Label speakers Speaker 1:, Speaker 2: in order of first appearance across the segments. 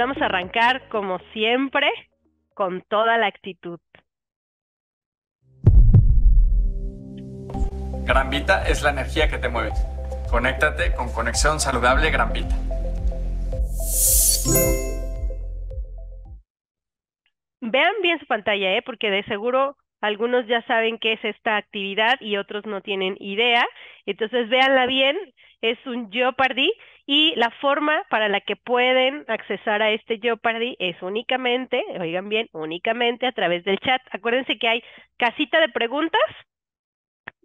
Speaker 1: vamos a arrancar como siempre con toda la actitud. Gran Vita es la energía que te mueve. Conéctate con Conexión Saludable Gran Vita. Vean bien su pantalla, ¿eh? porque de seguro algunos ya saben qué es esta actividad y otros no tienen idea. Entonces véanla bien. Es un Jeopardy y la forma para la que pueden accesar a este Jeopardy es únicamente, oigan bien, únicamente a través del chat. Acuérdense que hay casita de preguntas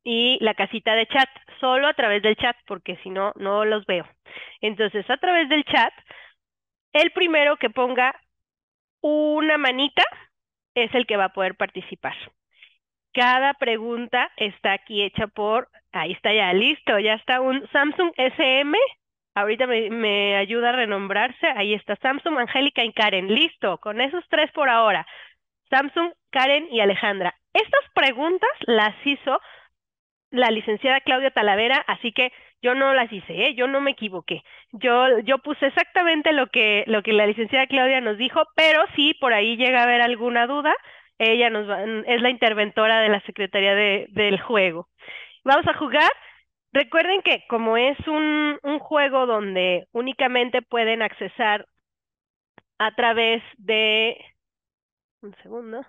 Speaker 1: y la casita de chat, solo a través del chat, porque si no, no los veo. Entonces, a través del chat, el primero que ponga una manita es el que va a poder participar. Cada pregunta está aquí hecha por, ahí está ya, listo, ya está un Samsung SM Ahorita me, ayuda a renombrarse. Ahí está Samsung, Angélica y Karen. Listo, con esos tres por ahora. Samsung, Karen y Alejandra. Estas preguntas las hizo la licenciada Claudia Talavera, así que yo no las hice, ¿eh? yo no me equivoqué. Yo, yo puse exactamente lo que, lo que la licenciada Claudia nos dijo, pero si por ahí llega a haber alguna duda, ella nos es la interventora de la Secretaría de, del Juego. Vamos a jugar Recuerden que como es un, juego donde únicamente pueden accesar a través de... Un segundo.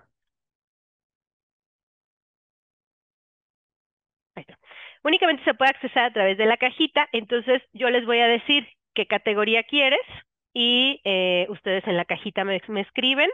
Speaker 1: Únicamente se puede accesar a través de la cajita, entonces yo les voy a decir qué categoría quieres y eh, ustedes en la cajita me, escriben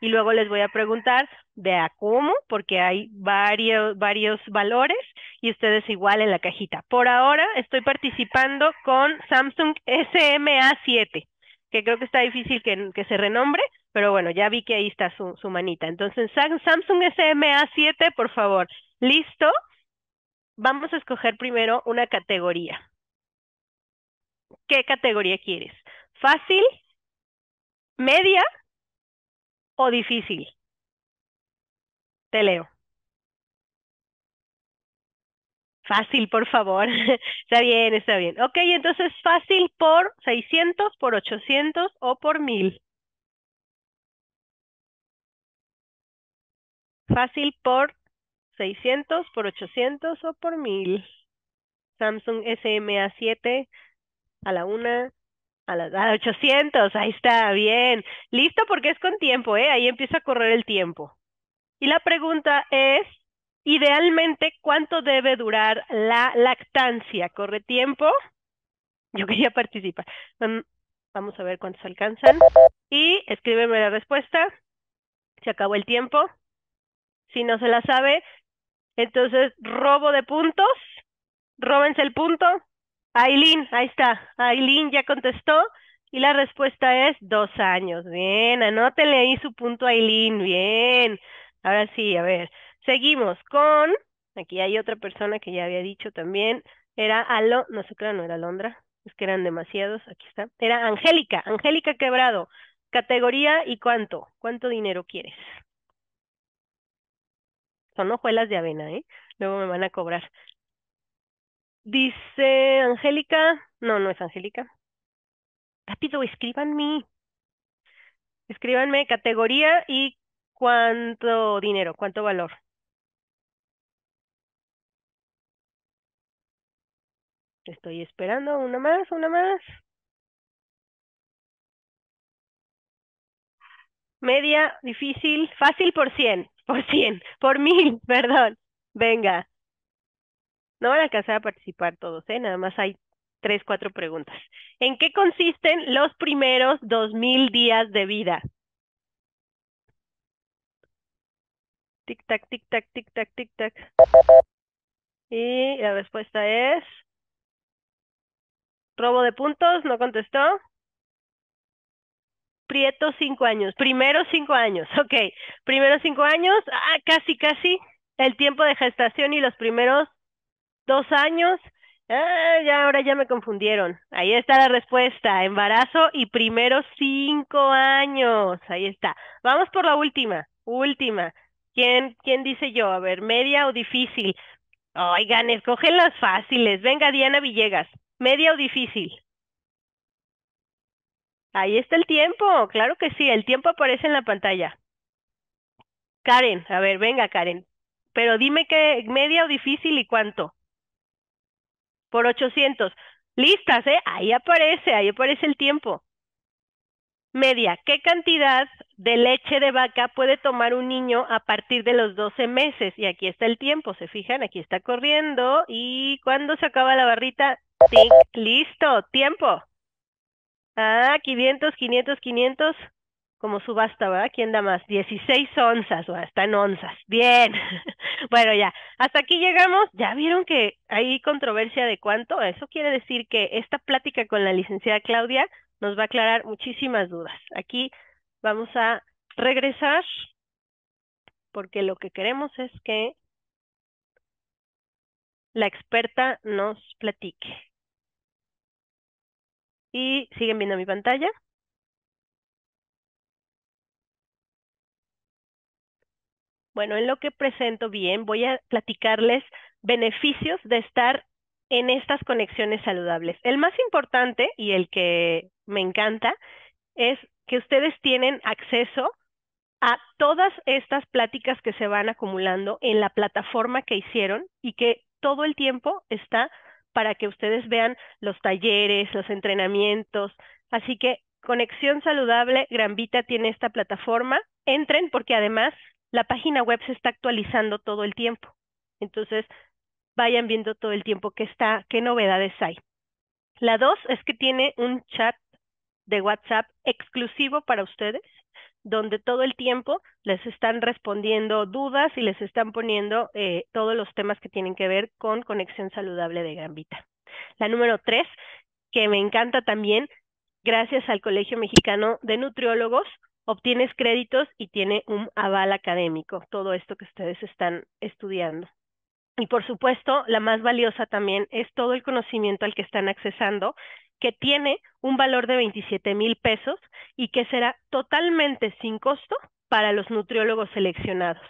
Speaker 1: y luego les voy a preguntar de a cómo, porque hay varios, varios valores y ustedes igual en la cajita. Por ahora estoy participando con Samsung SMA7, que creo que está difícil que, se renombre, pero bueno, ya vi que ahí está su, su manita. Entonces, Samsung SMA7, por favor, listo. Vamos a escoger primero una categoría. ¿Qué categoría quieres? ¿Fácil? ¿Media? ¿O difícil? Te leo. Fácil, por favor. está bien, está bien. Ok, entonces fácil por 600, por 800 o por 1000. Fácil por 600, por 800 o por 1000. Samsung SMA7 a la 1, a la, 800. Ahí está, bien. Listo porque es con tiempo, ¿eh? Ahí empieza a correr el tiempo. Y la pregunta es... Idealmente, ¿cuánto debe durar la lactancia? ¿Corre tiempo? Yo quería participar. Vamos a ver cuántos alcanzan. Y escríbeme la respuesta. Se acabó el tiempo. Si no se la sabe, entonces robo de puntos. Róbense el punto. Aileen, ahí está. Aileen ya contestó. Y la respuesta es dos años. Bien, anótenle ahí su punto Aileen. Bien. Ahora sí, a ver. Seguimos con, aquí hay otra persona que ya había dicho también, era Alo, no sé, claro, no era Alondra, es que eran demasiados, aquí está, era Angélica, Angélica Quebrado, categoría y cuánto, cuánto dinero quieres. Son hojuelas de avena, ¿eh? Luego me van a cobrar. Dice Angélica, no, no es Angélica. Rápido, escríbanme. Escríbanme categoría y cuánto dinero, cuánto valor. Estoy esperando una más, una más. Media, difícil, fácil por cien, por cien, por mil, perdón. Venga. No van a alcanzar a participar todos, ¿eh? Nada más hay tres, cuatro preguntas. ¿En qué consisten los primeros dos mil días de vida? Tic tac, tic tac, tic tac, tic tac. Y la respuesta es Robo de puntos, no contestó. Prieto, cinco años. Primero cinco años, ok. Primeros cinco años, ah, casi, casi. El tiempo de gestación y los primeros dos años. Ah, ya ahora ya me confundieron. Ahí está la respuesta. Embarazo y primeros cinco años. Ahí está. Vamos por la última. Última. ¿Quién, quién dice yo? A ver, media o difícil. Oigan, escogen las fáciles. Venga, Diana Villegas. ¿Media o difícil? Ahí está el tiempo, claro que sí, el tiempo aparece en la pantalla. Karen, a ver, venga Karen, pero dime qué media o difícil y cuánto. Por 800. Listas, ¿eh? Ahí aparece, ahí aparece el tiempo. Media, ¿qué cantidad de leche de vaca puede tomar un niño a partir de los 12 meses? Y aquí está el tiempo, se fijan, aquí está corriendo. ¿Y cuándo se acaba la barrita? Sí, listo, tiempo. Ah, 500, 500, 500. Como subasta, ¿verdad? ¿Quién da más? 16 onzas, ¿verdad? Está en onzas. Bien. bueno, ya. Hasta aquí llegamos. Ya vieron que hay controversia de cuánto. Eso quiere decir que esta plática con la licenciada Claudia nos va a aclarar muchísimas dudas. Aquí vamos a regresar porque lo que queremos es que la experta nos platique. ¿Y siguen viendo mi pantalla? Bueno, en lo que presento bien, voy a platicarles beneficios de estar en estas conexiones saludables. El más importante y el que me encanta es que ustedes tienen acceso a todas estas pláticas que se van acumulando en la plataforma que hicieron y que todo el tiempo está para que ustedes vean los talleres, los entrenamientos. Así que Conexión Saludable Vita tiene esta plataforma. Entren porque además la página web se está actualizando todo el tiempo. Entonces, vayan viendo todo el tiempo qué está, qué novedades hay. La dos es que tiene un chat de WhatsApp exclusivo para ustedes donde todo el tiempo les están respondiendo dudas y les están poniendo eh, todos los temas que tienen que ver con conexión saludable de gambita. La número tres, que me encanta también, gracias al Colegio Mexicano de Nutriólogos, obtienes créditos y tiene un aval académico, todo esto que ustedes están estudiando. Y por supuesto, la más valiosa también es todo el conocimiento al que están accesando que tiene un valor de 27 mil pesos y que será totalmente sin costo para los nutriólogos seleccionados.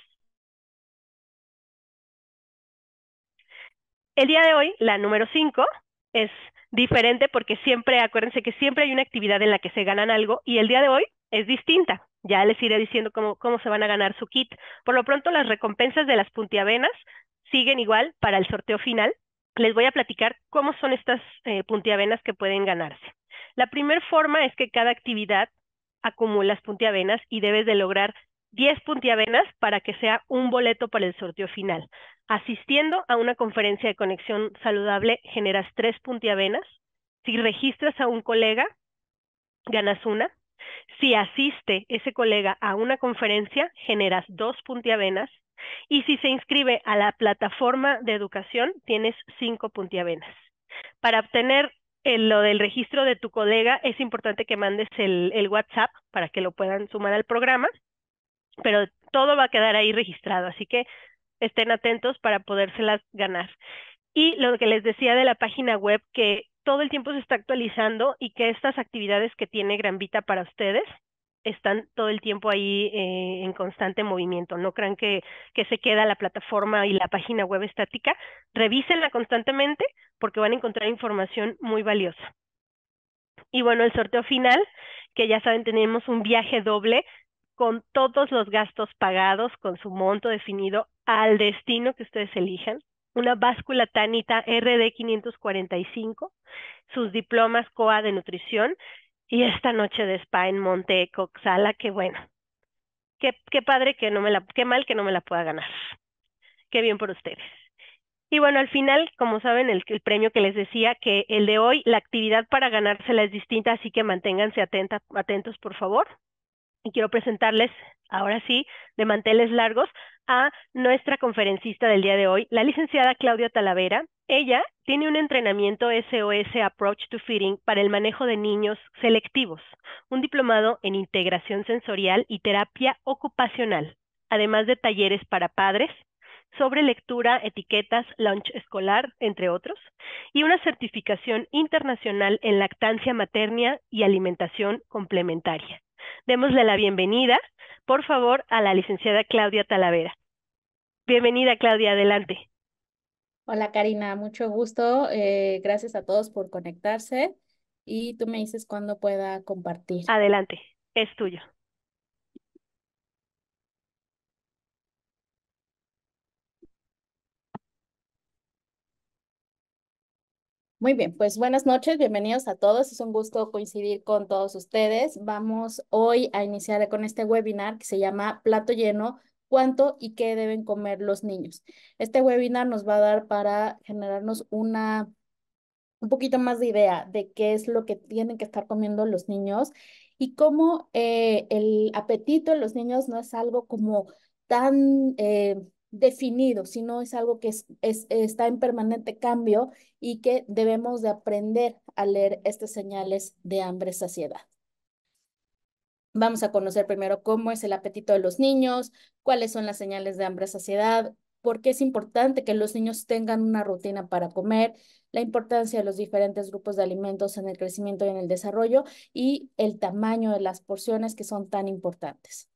Speaker 1: El día de hoy, la número 5, es diferente porque siempre, acuérdense que siempre hay una actividad en la que se ganan algo y el día de hoy es distinta. Ya les iré diciendo cómo, cómo se van a ganar su kit. Por lo pronto, las recompensas de las puntiavenas siguen igual para el sorteo final, les voy a platicar cómo son estas eh, puntiavenas que pueden ganarse. La primera forma es que cada actividad acumulas puntiavenas y debes de lograr 10 puntiavenas para que sea un boleto para el sorteo final. Asistiendo a una conferencia de conexión saludable generas 3 puntiavenas. Si registras a un colega, ganas una. Si asiste ese colega a una conferencia, generas dos puntiavenas. Y si se inscribe a la plataforma de educación, tienes cinco puntiavenas. Para obtener eh, lo del registro de tu colega, es importante que mandes el, el WhatsApp para que lo puedan sumar al programa, pero todo va a quedar ahí registrado, así que estén atentos para podérselas ganar. Y lo que les decía de la página web, que todo el tiempo se está actualizando y que estas actividades que tiene Granvita para ustedes están todo el tiempo ahí eh, en constante movimiento. No crean que, que se queda la plataforma y la página web estática. Revísenla constantemente porque van a encontrar información muy valiosa. Y bueno, el sorteo final, que ya saben, tenemos un viaje doble con todos los gastos pagados, con su monto definido al destino que ustedes elijan, una báscula Tanita RD 545, sus diplomas COA de nutrición y esta noche de spa en Monte Coxala, qué bueno, qué, qué padre que no me la, qué mal que no me la pueda ganar. Qué bien por ustedes. Y bueno, al final, como saben, el, premio que les decía, que el de hoy, la actividad para ganársela es distinta, así que manténganse atentos, por favor y quiero presentarles, ahora sí, de manteles largos, a nuestra conferencista del día de hoy, la licenciada Claudia Talavera. Ella tiene un entrenamiento SOS Approach to Feeding para el manejo de niños selectivos, un diplomado en integración sensorial y terapia ocupacional, además de talleres para padres sobre lectura, etiquetas, lunch escolar, entre otros, y una certificación internacional en lactancia materna y alimentación complementaria démosle la bienvenida, por favor, a la licenciada Claudia Talavera. Bienvenida, Claudia, adelante. Hola, Karina, mucho
Speaker 2: gusto. Eh, gracias a todos por conectarse y tú me dices cuándo pueda
Speaker 1: compartir. Adelante, es tuyo.
Speaker 2: Muy bien, pues buenas noches, bienvenidos a todos. Es un gusto coincidir con todos ustedes. Vamos hoy a iniciar con este webinar que se llama Plato Lleno, cuánto y qué deben comer los niños. Este webinar nos va a dar para generarnos una un poquito más de idea de qué es lo que tienen que estar comiendo los niños y cómo eh, el apetito en los niños no es algo como tan eh, definido, sino es algo que está en permanente cambio y que debemos de aprender a leer estas señales de hambre, saciedad. Vamos a conocer primero cómo es el apetito de los niños, cuáles son las señales de hambre, saciedad, por qué es importante que los niños tengan una rutina para comer, la importancia de los diferentes grupos de alimentos en el crecimiento y en el desarrollo y el tamaño de las porciones que son tan importantes.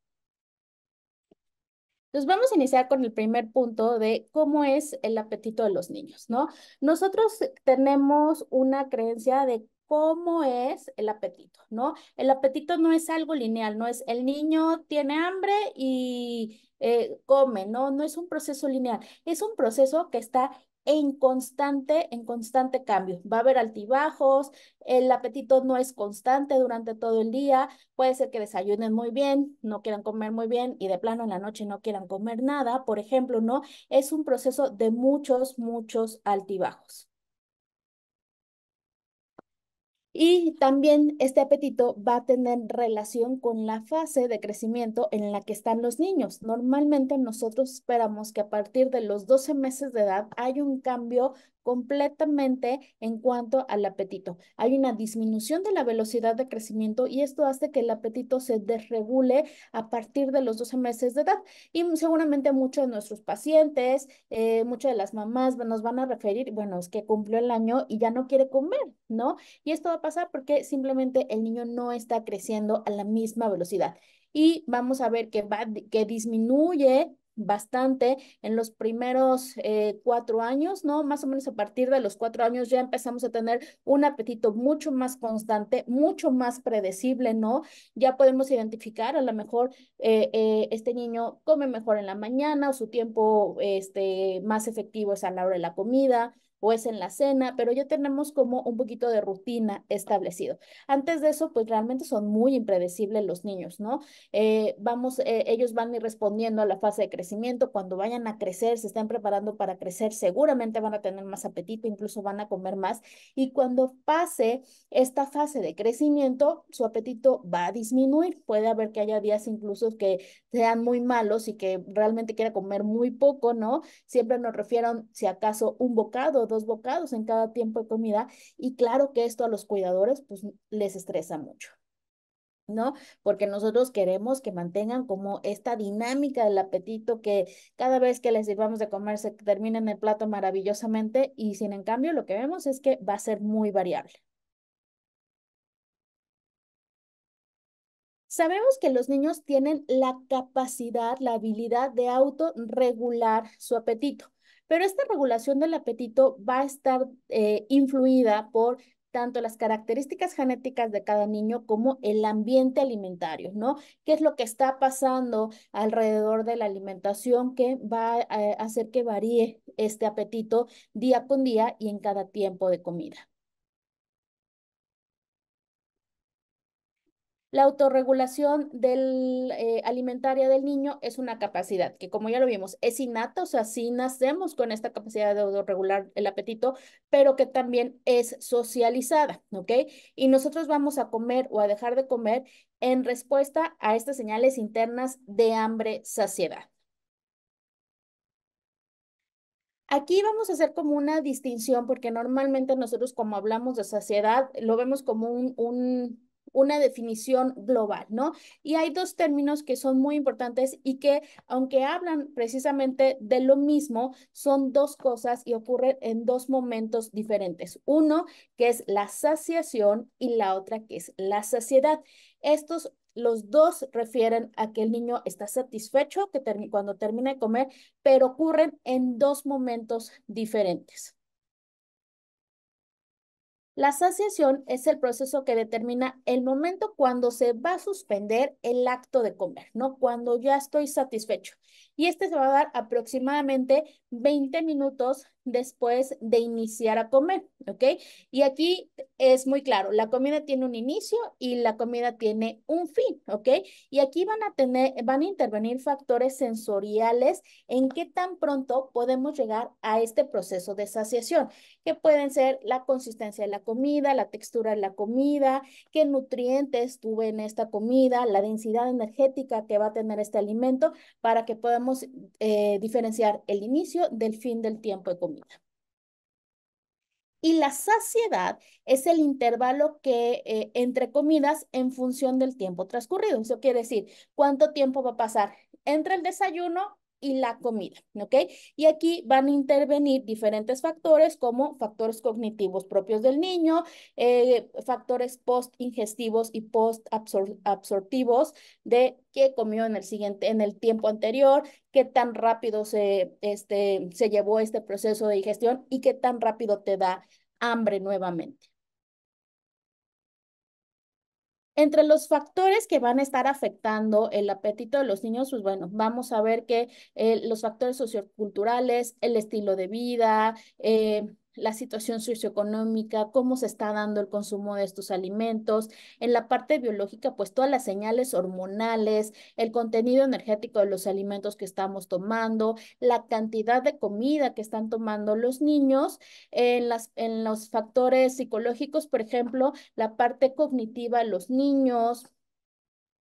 Speaker 2: Entonces vamos a iniciar con el primer punto de cómo es el apetito de los niños, ¿no? Nosotros tenemos una creencia de cómo es el apetito, ¿no? El apetito no es algo lineal, no es el niño tiene hambre y eh, come, ¿no? No es un proceso lineal, es un proceso que está en constante, en constante cambio. Va a haber altibajos, el apetito no es constante durante todo el día, puede ser que desayunen muy bien, no quieran comer muy bien y de plano en la noche no quieran comer nada, por ejemplo, ¿no? Es un proceso de muchos, muchos altibajos. Y también este apetito va a tener relación con la fase de crecimiento en la que están los niños. Normalmente nosotros esperamos que a partir de los 12 meses de edad hay un cambio completamente en cuanto al apetito. Hay una disminución de la velocidad de crecimiento y esto hace que el apetito se desregule a partir de los 12 meses de edad. Y seguramente muchos de nuestros pacientes, eh, muchas de las mamás nos van a referir, bueno, es que cumplió el año y ya no quiere comer, ¿no? Y esto va a pasar porque simplemente el niño no está creciendo a la misma velocidad. Y vamos a ver que, que disminuye bastante en los primeros eh, cuatro años, ¿no? Más o menos a partir de los cuatro años ya empezamos a tener un apetito mucho más constante, mucho más predecible, ¿no? Ya podemos identificar, a lo mejor eh, eh, este niño come mejor en la mañana o su tiempo este, más efectivo es a la hora de la comida, o es en la cena, pero ya tenemos como un poquito de rutina establecido. Antes de eso, pues realmente son muy impredecibles los niños, ¿no? Eh, vamos, eh, ellos van a ir respondiendo a la fase de crecimiento, cuando vayan a crecer, se están preparando para crecer, seguramente van a tener más apetito, incluso van a comer más, y cuando pase esta fase de crecimiento, su apetito va a disminuir, puede haber que haya días incluso que sean muy malos y que realmente quiera comer muy poco, ¿no? Siempre nos refieren, si acaso, un bocado dos bocados en cada tiempo de comida y claro que esto a los cuidadores pues les estresa mucho. ¿no? Porque nosotros queremos que mantengan como esta dinámica del apetito que cada vez que les sirvamos de comer se termina en el plato maravillosamente y sin en cambio lo que vemos es que va a ser muy variable. Sabemos que los niños tienen la capacidad, la habilidad de autorregular su apetito. Pero esta regulación del apetito va a estar eh, influida por tanto las características genéticas de cada niño como el ambiente alimentario, ¿no? ¿Qué es lo que está pasando alrededor de la alimentación que va a hacer que varíe este apetito día con día y en cada tiempo de comida? La autorregulación del, eh, alimentaria del niño es una capacidad que, como ya lo vimos, es innata, o sea, sí nacemos con esta capacidad de autorregular el apetito, pero que también es socializada, ¿ok? Y nosotros vamos a comer o a dejar de comer en respuesta a estas señales internas de hambre, saciedad. Aquí vamos a hacer como una distinción, porque normalmente nosotros como hablamos de saciedad, lo vemos como un, un una definición global, ¿no? Y hay dos términos que son muy importantes y que, aunque hablan precisamente de lo mismo, son dos cosas y ocurren en dos momentos diferentes. Uno que es la saciación y la otra que es la saciedad. Estos los dos refieren a que el niño está satisfecho que cuando termina de comer, pero ocurren en dos momentos diferentes. La saciación es el proceso que determina el momento cuando se va a suspender el acto de comer, ¿no? Cuando ya estoy satisfecho y este se va a dar aproximadamente 20 minutos después de iniciar a comer, ¿ok? Y aquí es muy claro, la comida tiene un inicio y la comida tiene un fin, ¿ok? Y aquí van a tener, van a intervenir factores sensoriales en qué tan pronto podemos llegar a este proceso de saciación, que pueden ser la consistencia de la comida, la textura de la comida, qué nutrientes tuve en esta comida, la densidad energética que va a tener este alimento para que podamos eh, diferenciar el inicio del fin del tiempo de comida. Y la saciedad es el intervalo que eh, entre comidas en función del tiempo transcurrido. Eso quiere decir cuánto tiempo va a pasar entre el desayuno y la comida, ¿ok? Y aquí van a intervenir diferentes factores como factores cognitivos propios del niño, eh, factores post-ingestivos y post-absortivos de qué comió en el siguiente, en el tiempo anterior, qué tan rápido se, este, se llevó este proceso de digestión y qué tan rápido te da hambre nuevamente, entre los factores que van a estar afectando el apetito de los niños, pues bueno, vamos a ver que eh, los factores socioculturales, el estilo de vida, eh, la situación socioeconómica, cómo se está dando el consumo de estos alimentos, en la parte biológica, pues todas las señales hormonales, el contenido energético de los alimentos que estamos tomando, la cantidad de comida que están tomando los niños, en, las, en los factores psicológicos, por ejemplo, la parte cognitiva los niños,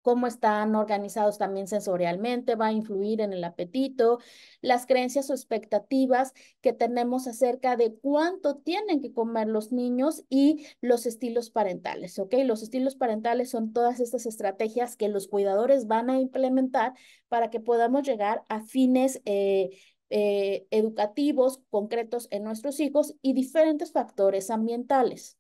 Speaker 2: cómo están organizados también sensorialmente, va a influir en el apetito, las creencias o expectativas que tenemos acerca de cuánto tienen que comer los niños y los estilos parentales, ¿ok? Los estilos parentales son todas estas estrategias que los cuidadores van a implementar para que podamos llegar a fines eh, eh, educativos concretos en nuestros hijos y diferentes factores ambientales.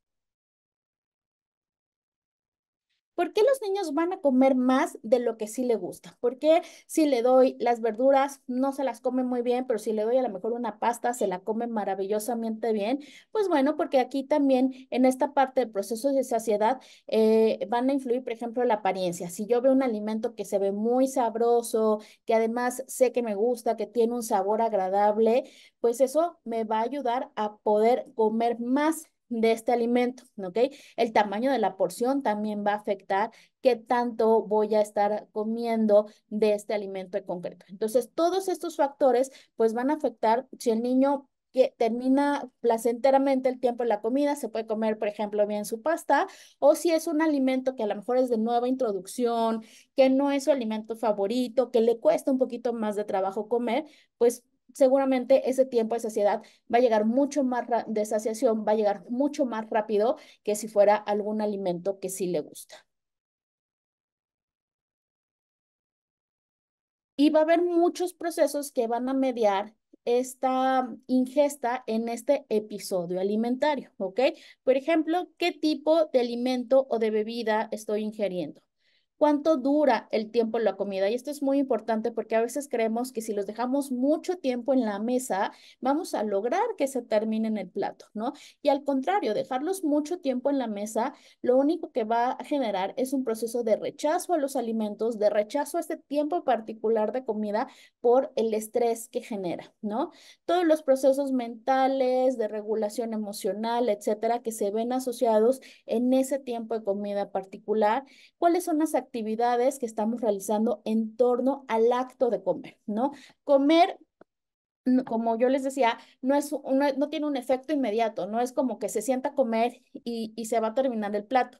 Speaker 2: ¿Por qué los niños van a comer más de lo que sí le gusta? ¿Por qué si le doy las verduras no se las come muy bien, pero si le doy a lo mejor una pasta se la come maravillosamente bien? Pues bueno, porque aquí también en esta parte del proceso de saciedad eh, van a influir, por ejemplo, la apariencia. Si yo veo un alimento que se ve muy sabroso, que además sé que me gusta, que tiene un sabor agradable, pues eso me va a ayudar a poder comer más de este alimento, ¿ok? El tamaño de la porción también va a afectar qué tanto voy a estar comiendo de este alimento en concreto. Entonces, todos estos factores pues van a afectar si el niño que termina placenteramente el tiempo en la comida, se puede comer, por ejemplo, bien su pasta, o si es un alimento que a lo mejor es de nueva introducción, que no es su alimento favorito, que le cuesta un poquito más de trabajo comer, pues seguramente ese tiempo de saciedad va a llegar mucho más, de saciación va a llegar mucho más rápido que si fuera algún alimento que sí le gusta. Y va a haber muchos procesos que van a mediar esta ingesta en este episodio alimentario, ¿ok? Por ejemplo, ¿qué tipo de alimento o de bebida estoy ingiriendo? cuánto dura el tiempo en la comida. Y esto es muy importante porque a veces creemos que si los dejamos mucho tiempo en la mesa, vamos a lograr que se termine en el plato, ¿no? Y al contrario, dejarlos mucho tiempo en la mesa, lo único que va a generar es un proceso de rechazo a los alimentos, de rechazo a este tiempo particular de comida por el estrés que genera, ¿no? Todos los procesos mentales, de regulación emocional, etcétera, que se ven asociados en ese tiempo de comida particular. ¿Cuáles son las actividades actividades que estamos realizando en torno al acto de comer, ¿no? Comer como yo les decía, no, es, no, tiene un efecto inmediato, no es como que se sienta a comer y, se va a terminar el plato.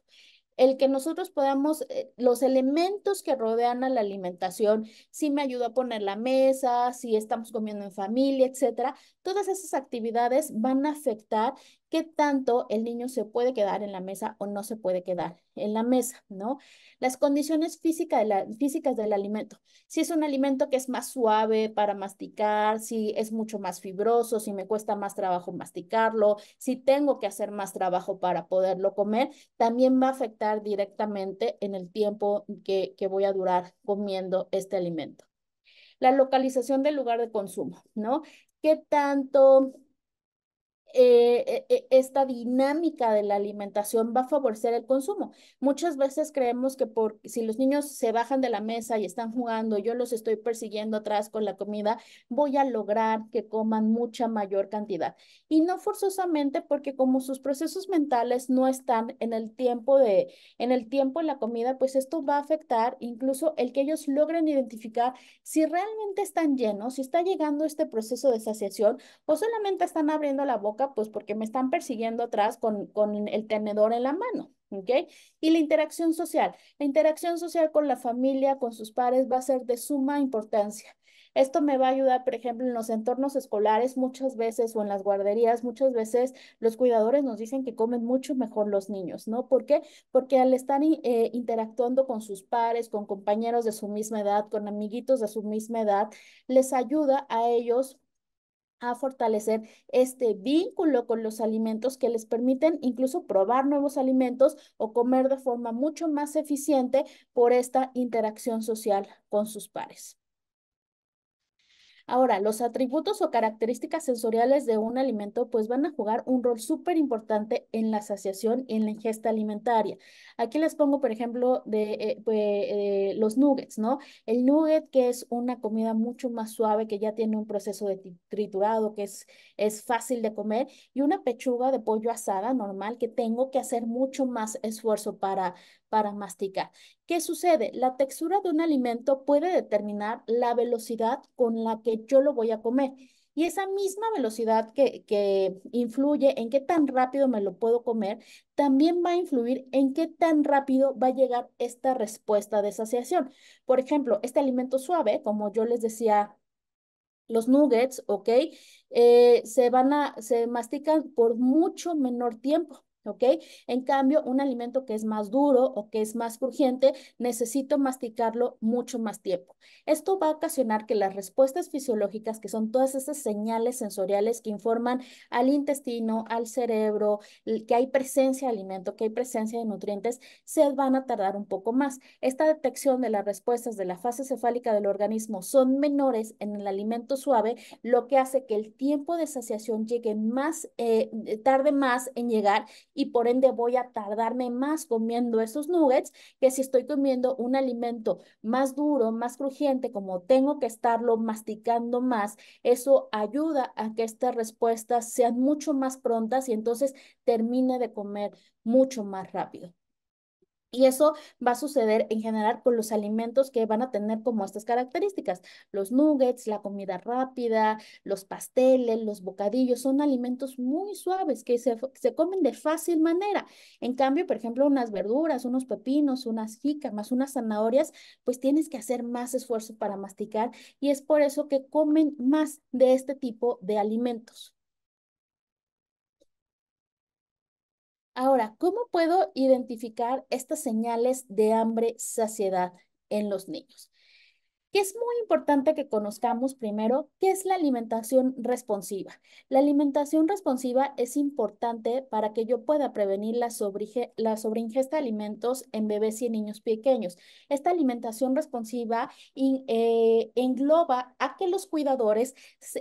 Speaker 2: El que nosotros podamos, eh, los elementos que rodean a la alimentación, si me ayuda a poner la mesa, si estamos comiendo en familia, etcétera, todas esas actividades van a afectar qué tanto el niño se puede quedar en la mesa o no se puede quedar en la mesa, ¿no? Las condiciones de físicas del alimento. Si es un alimento que es más suave para masticar, si es mucho más fibroso, si me cuesta más trabajo masticarlo, si tengo que hacer más trabajo para poderlo comer, también va a afectar directamente en el tiempo que, que voy a durar comiendo este alimento. La localización del lugar de consumo, ¿no? ¿Qué tanto eh, eh, eh, esta dinámica de la alimentación va a favorecer el consumo. Muchas veces creemos que por, si los niños se bajan de la mesa y están jugando, yo los estoy persiguiendo atrás con la comida, voy a lograr que coman mucha mayor cantidad. Y no forzosamente porque como sus procesos mentales no están en el tiempo de, en el tiempo de la comida, pues esto va a afectar incluso el que ellos logren identificar si realmente están llenos, si está llegando este proceso de saciación o solamente están abriendo la boca pues porque me están persiguiendo atrás con, el tenedor en la mano. ¿ok? Y la interacción social. La interacción social con la familia, con sus pares, va a ser de suma importancia. Esto me va a ayudar, por ejemplo, en los entornos escolares muchas veces o en las guarderías, muchas veces los cuidadores nos dicen que comen mucho mejor los niños, ¿no? ¿Por qué? Porque al estar eh, interactuando con sus pares, con compañeros de su misma edad, con amiguitos de su misma edad, les ayuda a ellos a fortalecer este vínculo con los alimentos que les permiten incluso probar nuevos alimentos o comer de forma mucho más eficiente por esta interacción social con sus pares. Ahora, los atributos o características sensoriales de un alimento pues van a jugar un rol súper importante en la saciación y en la ingesta alimentaria. Aquí les pongo, por ejemplo, de eh, pues, eh, los nuggets, ¿no? El nugget que es una comida mucho más suave, que ya tiene un proceso de triturado, que es, es fácil de comer, y una pechuga de pollo asada normal que tengo que hacer mucho más esfuerzo para para masticar. ¿Qué sucede? La textura de un alimento puede determinar la velocidad con la que yo lo voy a comer. Y esa misma velocidad que, influye en qué tan rápido me lo puedo comer, también va a influir en qué tan rápido va a llegar esta respuesta de saciación. Por ejemplo, este alimento suave, como yo les decía, los nuggets, ¿ok? Eh, se van a, se mastican por mucho menor tiempo. ¿ok? En cambio, un alimento que es más duro o que es más crujiente, necesito masticarlo mucho más tiempo. Esto va a ocasionar que las respuestas fisiológicas, que son todas esas señales sensoriales que informan al intestino, al cerebro, que hay presencia de alimento, que hay presencia de nutrientes, se van a tardar un poco más. Esta detección de las respuestas de la fase cefálica del organismo son menores en el alimento suave, lo que hace que el tiempo de saciación llegue más, eh, eh, tarde más en llegar y por ende voy a tardarme más comiendo esos nuggets que si estoy comiendo un alimento más duro, más crujiente, como tengo que estarlo masticando más, eso ayuda a que estas respuestas sean mucho más prontas y entonces termine de comer mucho más rápido. Y eso va a suceder en general con los alimentos que van a tener como estas características. Los nuggets, la comida rápida, los pasteles, los bocadillos, son alimentos muy suaves que se, se comen de fácil manera. En cambio, por ejemplo, unas verduras, unos pepinos, unas jícamas, unas zanahorias, pues tienes que hacer más esfuerzo para masticar y es por eso que comen más de este tipo de alimentos. Ahora, ¿cómo puedo identificar estas señales de hambre, saciedad en los niños? que es muy importante que conozcamos primero qué es la alimentación responsiva. La alimentación responsiva es importante para que yo pueda prevenir la, sobre, sobreingesta de alimentos en bebés y niños pequeños. Esta alimentación responsiva eh, engloba a que los cuidadores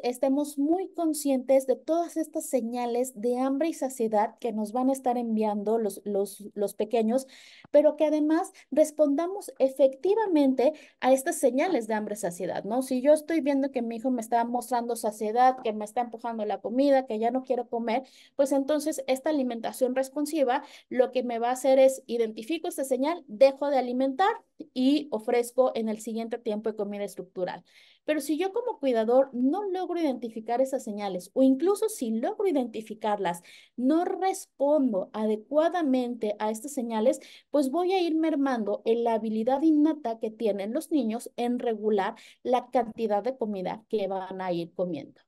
Speaker 2: estemos muy conscientes de todas estas señales de hambre y saciedad que nos van a estar enviando los, los, los pequeños, pero que además respondamos efectivamente a estas señales de hambre saciedad, ¿no? Si yo estoy viendo que mi hijo me está mostrando saciedad, que me está empujando la comida, que ya no quiero comer, pues entonces esta alimentación responsiva lo que me va a hacer es identifico esta señal, dejo de alimentar y ofrezco en el siguiente tiempo de comida estructural. Pero si yo como cuidador no logro identificar esas señales o incluso si logro identificarlas, no respondo adecuadamente a estas señales, pues voy a ir mermando en la habilidad innata que tienen los niños en regular la cantidad de comida que van a ir comiendo.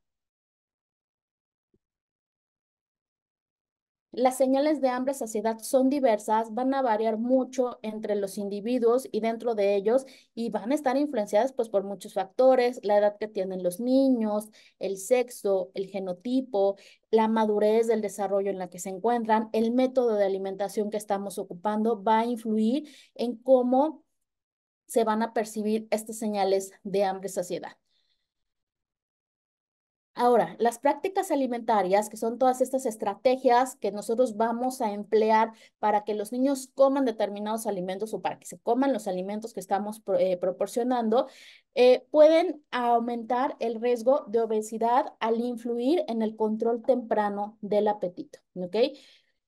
Speaker 2: Las señales de hambre saciedad son diversas, van a variar mucho entre los individuos y dentro de ellos y van a estar influenciadas pues por muchos factores, la edad que tienen los niños, el sexo, el genotipo, la madurez del desarrollo en la que se encuentran, el método de alimentación que estamos ocupando va a influir en cómo se van a percibir estas señales de hambre saciedad. Ahora, las prácticas alimentarias, que son todas estas estrategias que nosotros vamos a emplear para que los niños coman determinados alimentos o para que se coman los alimentos que estamos eh, proporcionando, eh, pueden aumentar el riesgo de obesidad al influir en el control temprano del apetito.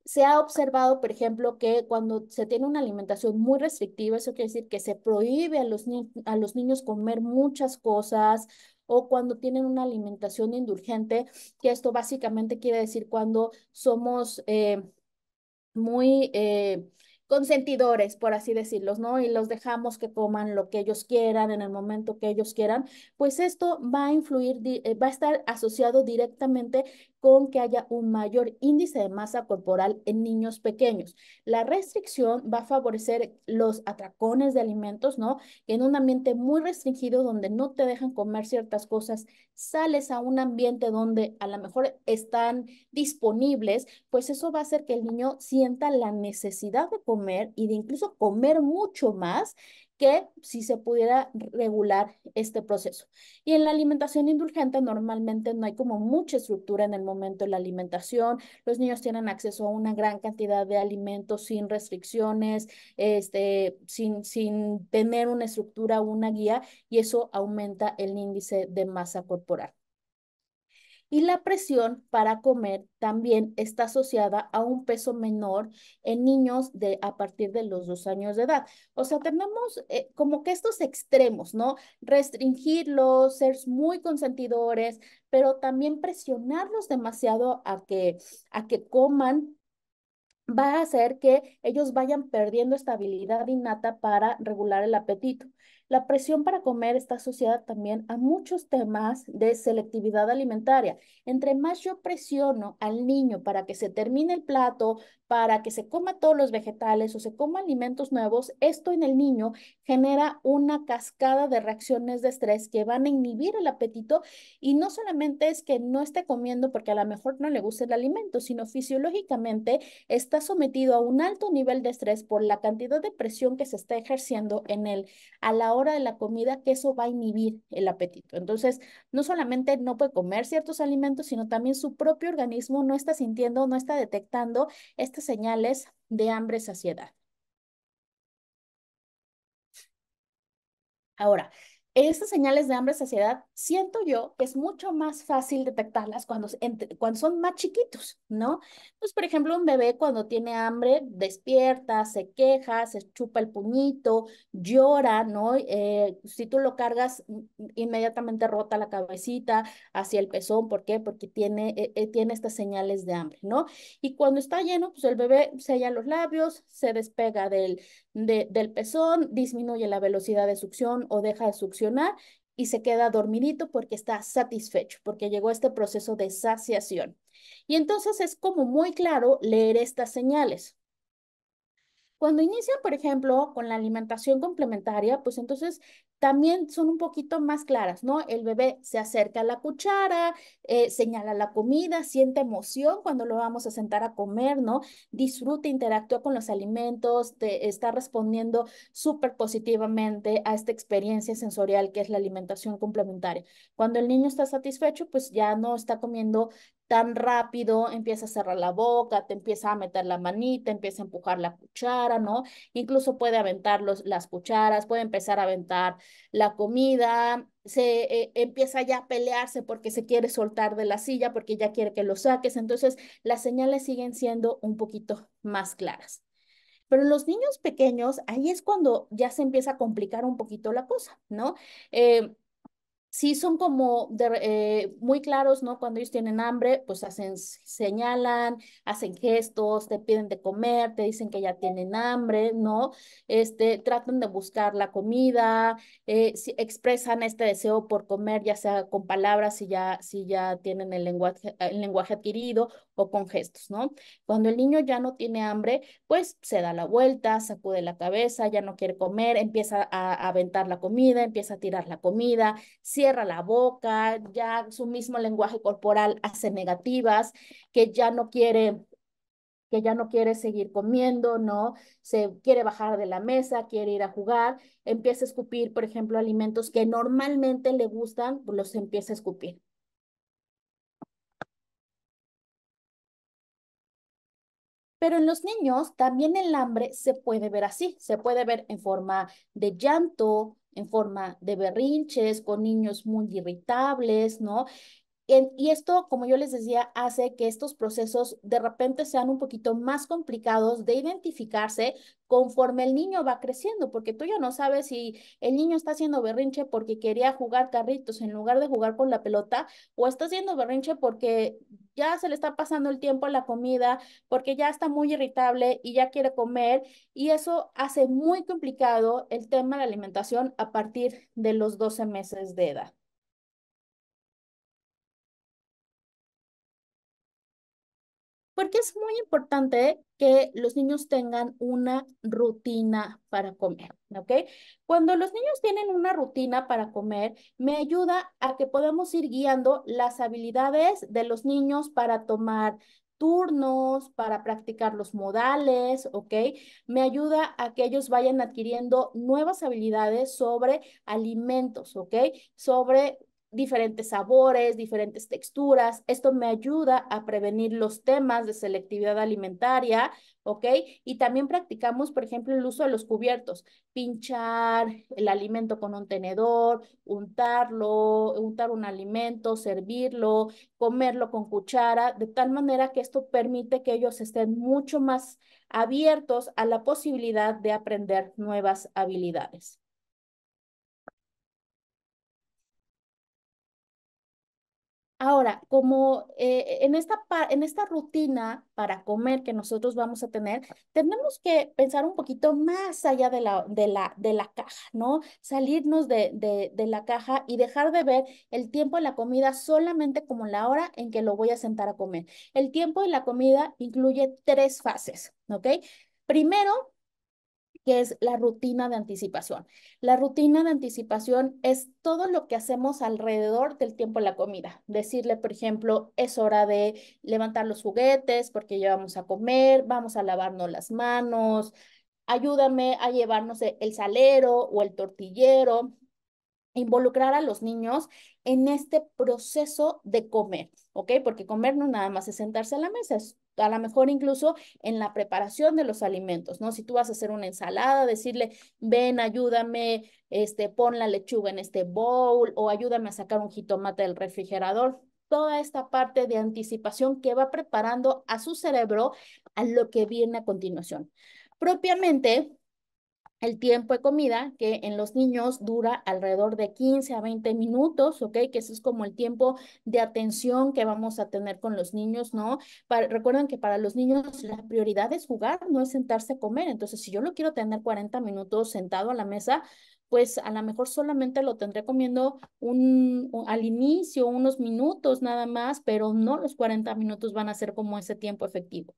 Speaker 2: Se ha observado, por ejemplo, que cuando se tiene una alimentación muy restrictiva, eso quiere decir que se prohíbe a los, a los niños comer muchas cosas o cuando tienen una alimentación indulgente, que esto básicamente quiere decir cuando somos eh, muy... Eh, consentidores, por así decirlos, ¿no? Y los dejamos que coman lo que ellos quieran en el momento que ellos quieran, pues esto va a influir, eh, va a estar asociado directamente con que haya un mayor índice de masa corporal en niños pequeños. La restricción va a favorecer los atracones de alimentos, ¿no? En un ambiente muy restringido donde no te dejan comer ciertas cosas, sales a un ambiente donde a lo mejor están disponibles, pues eso va a hacer que el niño sienta la necesidad de comer y de incluso comer mucho más que si se pudiera regular este proceso. Y en la alimentación indulgente normalmente no hay como mucha estructura en el momento de la alimentación, los niños tienen acceso a una gran cantidad de alimentos sin restricciones, este, sin, sin tener una estructura, una guía, y eso aumenta el índice de masa corporal. Y la presión para comer también está asociada a un peso menor en niños de, a partir de los dos años de edad. O sea, tenemos eh, como que estos extremos, ¿no? Restringirlos, ser muy consentidores, pero también presionarlos demasiado a que, a que coman va a hacer que ellos vayan perdiendo estabilidad innata para regular el apetito. La presión para comer está asociada también a muchos temas de selectividad alimentaria. Entre más yo presiono al niño para que se termine el plato, para que se coma todos los vegetales o se coma alimentos nuevos, esto en el niño genera una cascada de reacciones de estrés que van a inhibir el apetito y no solamente es que no esté comiendo porque a lo mejor no le gusta el alimento, sino fisiológicamente está sometido a un alto nivel de estrés por la cantidad de presión que se está ejerciendo en él a la hora de la comida, que eso va a inhibir el apetito. Entonces, no solamente no puede comer ciertos alimentos, sino también su propio organismo no está sintiendo, no está detectando, señales de hambre y saciedad. Ahora, estas señales de hambre y saciedad, siento yo que es mucho más fácil detectarlas cuando, cuando son más chiquitos, ¿no? Pues, por ejemplo, un bebé cuando tiene hambre despierta, se queja, se chupa el puñito, llora, ¿no? Eh, si tú lo cargas, mm, mm, inmediatamente rota la cabecita hacia el pezón, ¿por qué? Porque tiene, eh, eh, tiene estas señales de hambre, ¿no? Y cuando está lleno, pues el bebé sella los labios, se despega del, del pezón, disminuye la velocidad de succión o deja de succión y se queda dormidito porque está satisfecho, porque llegó este proceso de saciación. Y entonces es como muy claro leer estas señales. Cuando inician, por ejemplo, con la alimentación complementaria, pues entonces también son un poquito más claras, ¿no? El bebé se acerca a la cuchara, eh, señala la comida, siente emoción cuando lo vamos a sentar a comer, ¿no? Disfruta, interactúa con los alimentos, está respondiendo súper positivamente a esta experiencia sensorial que es la alimentación complementaria. Cuando el niño está satisfecho, pues ya no está comiendo tan rápido, empieza a cerrar la boca, te empieza a meter la manita, empieza a empujar la cuchara, ¿no? Incluso puede aventar los, las cucharas, puede empezar a aventar la comida, se eh, empieza ya a pelearse porque se quiere soltar de la silla, porque ya quiere que lo saques. Entonces, las señales siguen siendo un poquito más claras. Pero los niños pequeños, ahí es cuando ya se empieza a complicar un poquito la cosa, ¿no? Eh, sí son como eh, muy claros, ¿no? Cuando ellos tienen hambre, pues hacen, señalan, hacen gestos, te piden de comer, te dicen que ya tienen hambre, ¿no? Este, tratan de buscar la comida, eh, expresan este deseo por comer, ya sea con palabras, si ya, si ya tienen el lenguaje, el lenguaje adquirido o con gestos, ¿no? Cuando el niño ya no tiene hambre, pues se da la vuelta, sacude la cabeza, ya no quiere comer, empieza a, aventar la comida, empieza a tirar la comida, si cierra la boca, ya su mismo lenguaje corporal hace negativas, que ya no quiere que ya no quiere seguir comiendo, ¿no? Se quiere bajar de la mesa, quiere ir a jugar, empieza a escupir, por ejemplo, alimentos que normalmente le gustan, pues, los empieza a escupir. Pero en los niños también el hambre se puede ver así, se puede ver en forma de llanto, en forma de berrinches, con niños muy irritables, ¿no? Y esto, como yo les decía, hace que estos procesos de repente sean un poquito más complicados de identificarse conforme el niño va creciendo, porque tú ya no sabes si el niño está haciendo berrinche porque quería jugar carritos en lugar de jugar con la pelota, o está haciendo berrinche porque ya se le está pasando el tiempo a la comida, porque ya está muy irritable y ya quiere comer, y eso hace muy complicado el tema de la alimentación a partir de los 12 meses de edad. porque es muy importante que los niños tengan una rutina para comer, ¿ok? Cuando los niños tienen una rutina para comer, me ayuda a que podamos ir guiando las habilidades de los niños para tomar turnos, para practicar los modales, ¿ok? Me ayuda a que ellos vayan adquiriendo nuevas habilidades sobre alimentos, ¿ok? Sobre diferentes sabores, diferentes texturas. Esto me ayuda a prevenir los temas de selectividad alimentaria, ¿ok? Y también practicamos, por ejemplo, el uso de los cubiertos, pinchar el alimento con un tenedor, untarlo, untar un alimento, servirlo, comerlo con cuchara, de tal manera que esto permite que ellos estén mucho más abiertos a la posibilidad de aprender nuevas habilidades. Ahora, como eh, en, esta, en esta rutina para comer que nosotros vamos a tener, tenemos que pensar un poquito más allá de la, de la, de la caja, ¿no? Salirnos de, de, la caja y dejar de ver el tiempo de la comida solamente como la hora en que lo voy a sentar a comer. El tiempo de la comida incluye tres fases, ¿ok? Primero, que es la rutina de anticipación. La rutina de anticipación es todo lo que hacemos alrededor del tiempo de la comida. Decirle, por ejemplo, es hora de levantar los juguetes porque ya vamos a comer, vamos a lavarnos las manos, ayúdame a llevarnos el salero o el tortillero, involucrar a los niños en este proceso de comer, ¿ok? Porque comer no nada más es sentarse a la mesa, es a lo mejor incluso en la preparación de los alimentos, ¿no? Si tú vas a hacer una ensalada, decirle, ven, ayúdame, este, pon la lechuga en este bowl o ayúdame a sacar un jitomate del refrigerador. Toda esta parte de anticipación que va preparando a su cerebro a lo que viene a continuación. Propiamente, el tiempo de comida, que en los niños dura alrededor de 15 a 20 minutos, ¿ok? Que eso es como el tiempo de atención que vamos a tener con los niños, ¿no? recuerden que para los niños la prioridad es jugar, no es sentarse a comer. Entonces, si yo lo quiero tener 40 minutos sentado a la mesa, pues a lo mejor solamente lo tendré comiendo un, al inicio, unos minutos nada más, pero no los 40 minutos van a ser como ese tiempo efectivo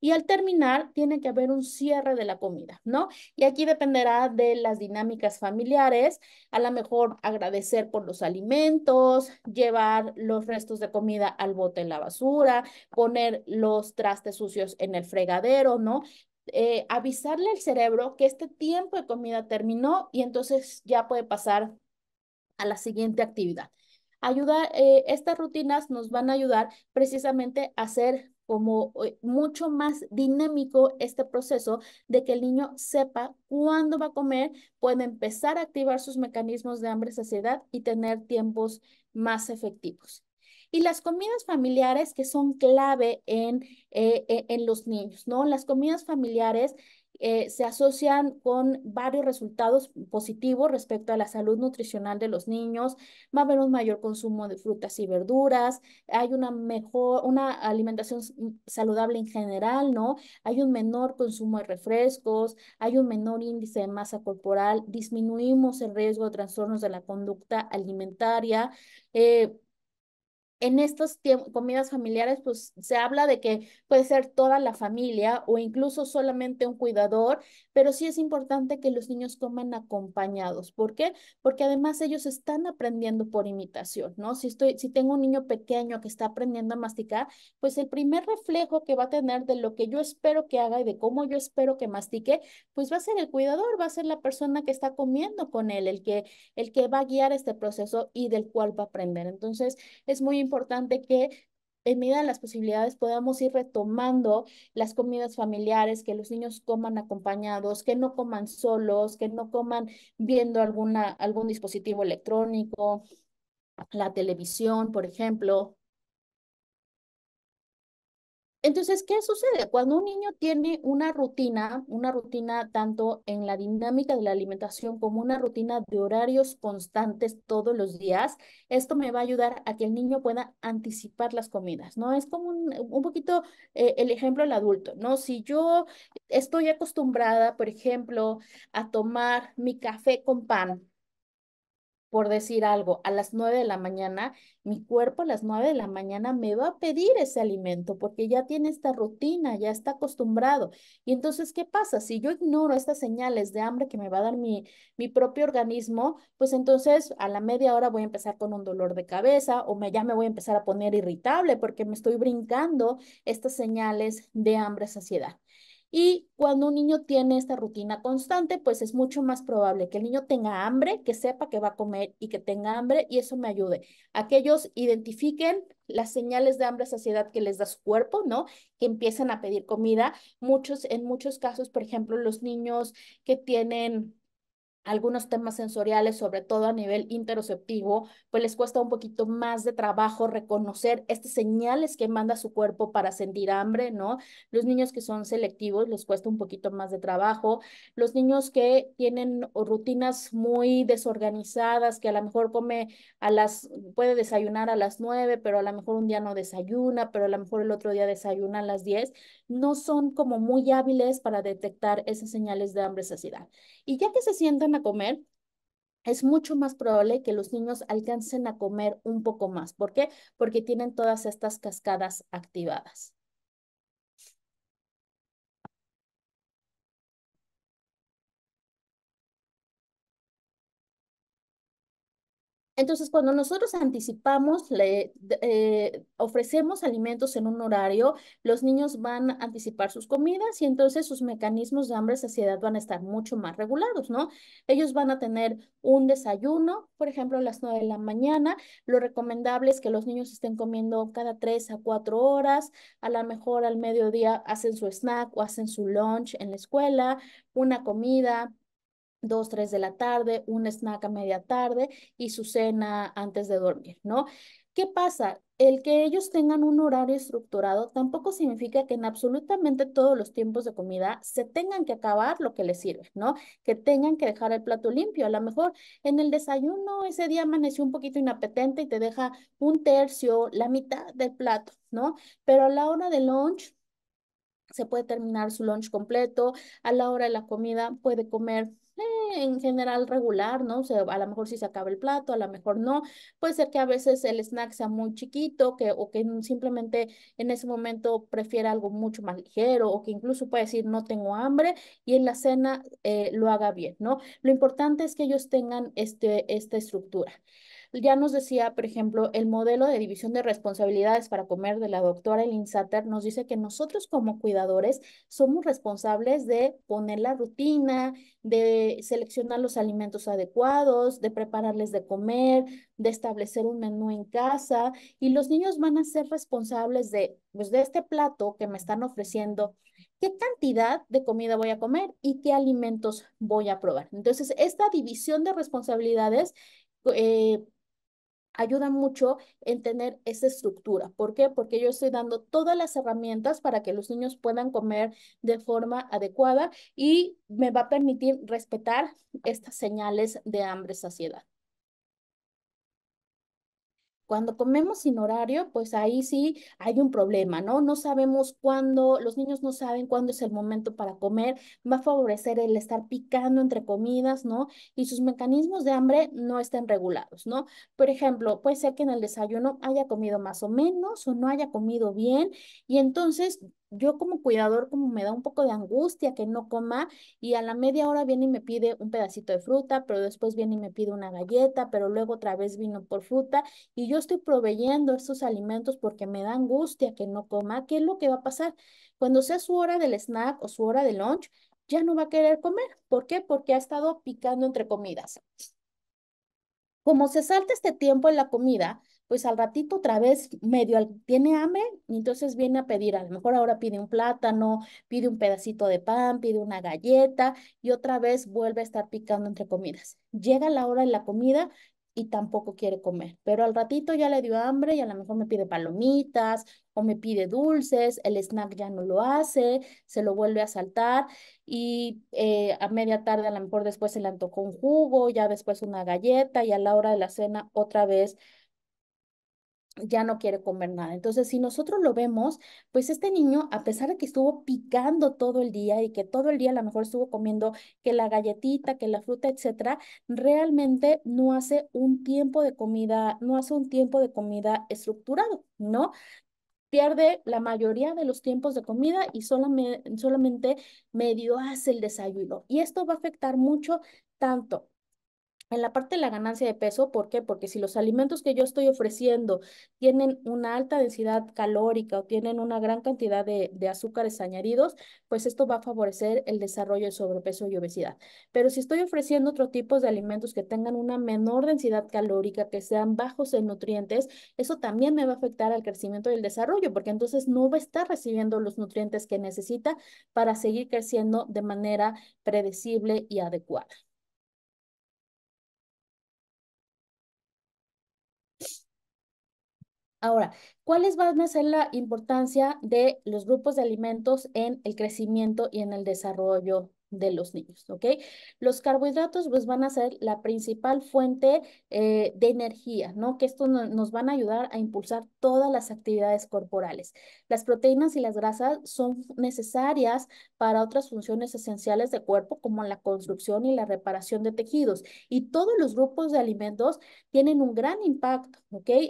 Speaker 2: y al terminar tiene que haber un cierre de la comida, ¿no? Y aquí dependerá de las dinámicas familiares, a lo mejor agradecer por los alimentos, llevar los restos de comida al bote en la basura, poner los trastes sucios en el fregadero, ¿no? Eh, avisarle al cerebro que este tiempo de comida terminó y entonces ya puede pasar a la siguiente actividad. Ayuda, eh, estas rutinas nos van a ayudar precisamente a ser como eh, mucho más dinámico este proceso de que el niño sepa cuándo va a comer, puede empezar a activar sus mecanismos de hambre, saciedad y tener tiempos más efectivos. Y las comidas familiares que son clave en, eh, e, en los niños, ¿no? Las comidas familiares eh, se asocian con varios resultados positivos respecto a la salud nutricional de los niños, va a haber un mayor consumo de frutas y verduras, hay una mejor, una alimentación mm, saludable en general, ¿no? Hay un menor consumo de refrescos, hay un menor índice de masa corporal, disminuimos el riesgo de trastornos de la conducta alimentaria, eh, en estas comidas familiares, pues se habla de que puede ser toda la familia o incluso solamente un cuidador, pero sí es importante que los niños coman acompañados. ¿Por qué? Porque además ellos están aprendiendo por imitación, ¿no? Si, estoy, si tengo un niño pequeño que está aprendiendo a masticar, pues el primer reflejo que va a tener de lo que yo espero que haga y de cómo yo espero que mastique, pues va a ser el cuidador, va a ser la persona que está comiendo con él, el que, el que va a guiar este proceso y del cual va a aprender. Entonces, es muy importante importante que en medida de las posibilidades podamos ir retomando las comidas familiares, que los niños coman acompañados, que no coman solos, que no coman viendo alguna, algún dispositivo electrónico, la televisión, por ejemplo, entonces, ¿qué sucede? Cuando un niño tiene una rutina, una rutina tanto en la dinámica de la alimentación como una rutina de horarios constantes todos los días, esto me va a ayudar a que el niño pueda anticipar las comidas, ¿no? Es como un, poquito eh, el ejemplo del adulto, ¿no? Si yo estoy acostumbrada, por ejemplo, a tomar mi café con pan por decir algo, a las 9 de la mañana, mi cuerpo a las 9 de la mañana me va a pedir ese alimento porque ya tiene esta rutina, ya está acostumbrado. Y entonces, ¿qué pasa? Si yo ignoro estas señales de hambre que me va a dar mi, propio organismo, pues entonces a la media hora voy a empezar con un dolor de cabeza o me, ya me voy a empezar a poner irritable porque me estoy brincando estas señales de hambre, saciedad. Y cuando un niño tiene esta rutina constante, pues es mucho más probable que el niño tenga hambre, que sepa que va a comer y que tenga hambre, y eso me ayude a que ellos identifiquen las señales de hambre, saciedad que les da su cuerpo, ¿no? Que empiezan a pedir comida. Muchos, en muchos casos, por ejemplo, los niños que tienen algunos temas sensoriales, sobre todo a nivel interoceptivo, pues les cuesta un poquito más de trabajo reconocer estas señales que manda su cuerpo para sentir hambre, ¿no? Los niños que son selectivos les cuesta un poquito más de trabajo. Los niños que tienen rutinas muy desorganizadas, que a lo mejor come a las, puede desayunar a las nueve, pero a lo mejor un día no desayuna, pero a lo mejor el otro día desayuna a las diez, no son como muy hábiles para detectar esas señales de hambre-saciedad. Y ya que se sientan comer, es mucho más probable que los niños alcancen a comer un poco más. ¿Por qué? Porque tienen todas estas cascadas activadas. Entonces, cuando nosotros anticipamos, le eh, ofrecemos alimentos en un horario, los niños van a anticipar sus comidas y entonces sus mecanismos de hambre y saciedad van a estar mucho más regulados, ¿no? Ellos van a tener un desayuno, por ejemplo, a las 9 de la mañana. Lo recomendable es que los niños estén comiendo cada 3 a 4 horas. A lo mejor al mediodía hacen su snack o hacen su lunch en la escuela, una comida, dos, 3 de la tarde, un snack a media tarde y su cena antes de dormir, ¿no? ¿Qué pasa? El que ellos tengan un horario estructurado tampoco significa que en absolutamente todos los tiempos de comida se tengan que acabar lo que les sirve, ¿no? Que tengan que dejar el plato limpio. A lo mejor en el desayuno ese día amaneció un poquito inapetente y te deja un tercio, la mitad del plato, ¿no? Pero a la hora del lunch se puede terminar su lunch completo, a la hora de la comida puede comer eh, en general regular, ¿no? O sea, a lo mejor si se acaba el plato, a lo mejor no. Puede ser que a veces el snack sea muy chiquito o que simplemente en ese momento prefiera algo mucho más ligero o que incluso puede decir no tengo hambre y en la cena eh, lo haga bien, ¿no? Lo importante es que ellos tengan este, esta estructura. Ya nos decía, por ejemplo, el modelo de división de responsabilidades para comer de la doctora Elin Satter nos dice que nosotros como cuidadores somos responsables de poner la rutina, de seleccionar los alimentos adecuados, de prepararles de comer, de establecer un menú en casa y los niños van a ser responsables de, pues, de este plato que me están ofreciendo qué cantidad de comida voy a comer y qué alimentos voy a probar. Entonces, esta división de responsabilidades eh, ayuda mucho en tener esa estructura. ¿Por qué? Porque yo estoy dando todas las herramientas para que los niños puedan comer de forma adecuada y me va a permitir respetar estas señales de hambre, saciedad. Cuando comemos sin horario, pues ahí sí hay un problema, ¿no? No sabemos cuándo, los niños no saben cuándo es el momento para comer, va a favorecer el estar picando entre comidas, ¿no? Y sus mecanismos de hambre no estén regulados, ¿no? Por ejemplo, puede ser que en el desayuno haya comido más o menos o no haya comido bien y entonces yo como cuidador como me da un poco de angustia que no coma y a la media hora viene y me pide un pedacito de fruta, pero después viene y me pide una galleta, pero luego otra vez vino por fruta y yo estoy proveyendo estos alimentos porque me da angustia que no coma, ¿qué es lo que va a pasar? Cuando sea su hora del snack o su hora de lunch, ya no va a querer comer. ¿Por qué? Porque ha estado picando entre comidas. Como se salta este tiempo en la comida, pues al ratito otra vez medio tiene hambre y entonces viene a pedir, a lo mejor ahora pide un plátano, pide un pedacito de pan, pide una galleta y otra vez vuelve a estar picando entre comidas. Llega la hora de la comida y tampoco quiere comer, pero al ratito ya le dio hambre y a lo mejor me pide palomitas o me pide dulces, el snack ya no lo hace, se lo vuelve a saltar y eh, a media tarde a lo mejor después se le antojó un jugo, ya después una galleta y a la hora de la cena otra vez ya no quiere comer nada. Entonces, si nosotros lo vemos, pues este niño, a pesar de que estuvo picando todo el día y que todo el día a lo mejor estuvo comiendo que la galletita, que la fruta, etcétera, realmente no hace un tiempo de comida, no hace un tiempo de comida estructurado, ¿no? pierde la mayoría de los tiempos de comida y solamente, solamente medio hace el desayuno. Y esto va a afectar mucho tanto en la parte de la ganancia de peso, ¿por qué? Porque si los alimentos que yo estoy ofreciendo tienen una alta densidad calórica o tienen una gran cantidad de, azúcares añadidos, pues esto va a favorecer el desarrollo de sobrepeso y obesidad. Pero si estoy ofreciendo otro tipo de alimentos que tengan una menor densidad calórica, que sean bajos en nutrientes, eso también me va a afectar al crecimiento y el desarrollo, porque entonces no va a estar recibiendo los nutrientes que necesita para seguir creciendo de manera predecible y adecuada. Ahora, ¿cuáles van a ser la importancia de los grupos de alimentos en el crecimiento y en el desarrollo de los niños, Los carbohidratos pues van a ser la principal fuente eh, de energía, ¿no? Que esto nos van a ayudar a impulsar todas las actividades corporales. Las proteínas y las grasas son necesarias para otras funciones esenciales del cuerpo como la construcción y la reparación de tejidos y todos los grupos de alimentos tienen un gran impacto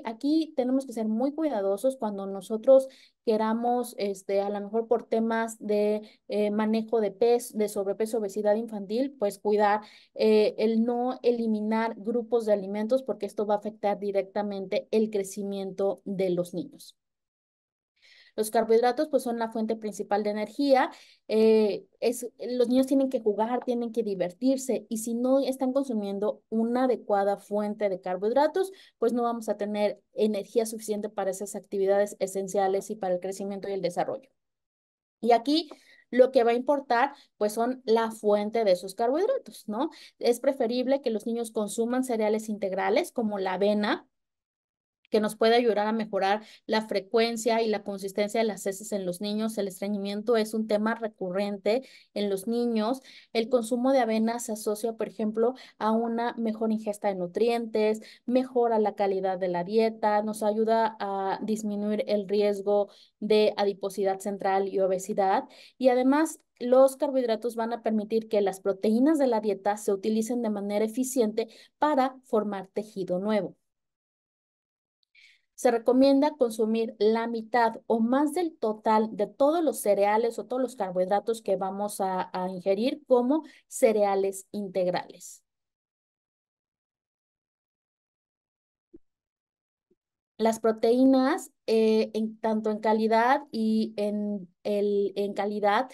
Speaker 2: Aquí tenemos que ser muy cuidadosos cuando nosotros queramos, este, a lo mejor por temas de eh, manejo de pez, de sobrepeso, obesidad infantil, pues cuidar eh, el no eliminar grupos de alimentos porque esto va a afectar directamente el crecimiento de los niños. Los carbohidratos pues son la fuente principal de energía. Eh, es, los niños tienen que jugar, tienen que divertirse y si no están consumiendo una adecuada fuente de carbohidratos, pues no vamos a tener energía suficiente para esas actividades esenciales y para el crecimiento y el desarrollo. Y aquí lo que va a importar, pues son la fuente de esos carbohidratos, ¿no? Es preferible que los niños consuman cereales integrales como la avena, que nos puede ayudar a mejorar la frecuencia y la consistencia de las heces en los niños. El estreñimiento es un tema recurrente en los niños. El consumo de avena se asocia, por ejemplo, a una mejor ingesta de nutrientes, mejora la calidad de la dieta, nos ayuda a disminuir el riesgo de adiposidad central y obesidad. Y además, los carbohidratos van a permitir que las proteínas de la dieta se utilicen de manera eficiente para formar tejido nuevo se recomienda consumir la mitad o más del total de todos los cereales o todos los carbohidratos que vamos a, ingerir como cereales integrales. Las proteínas, eh, tanto en calidad y en, el, en calidad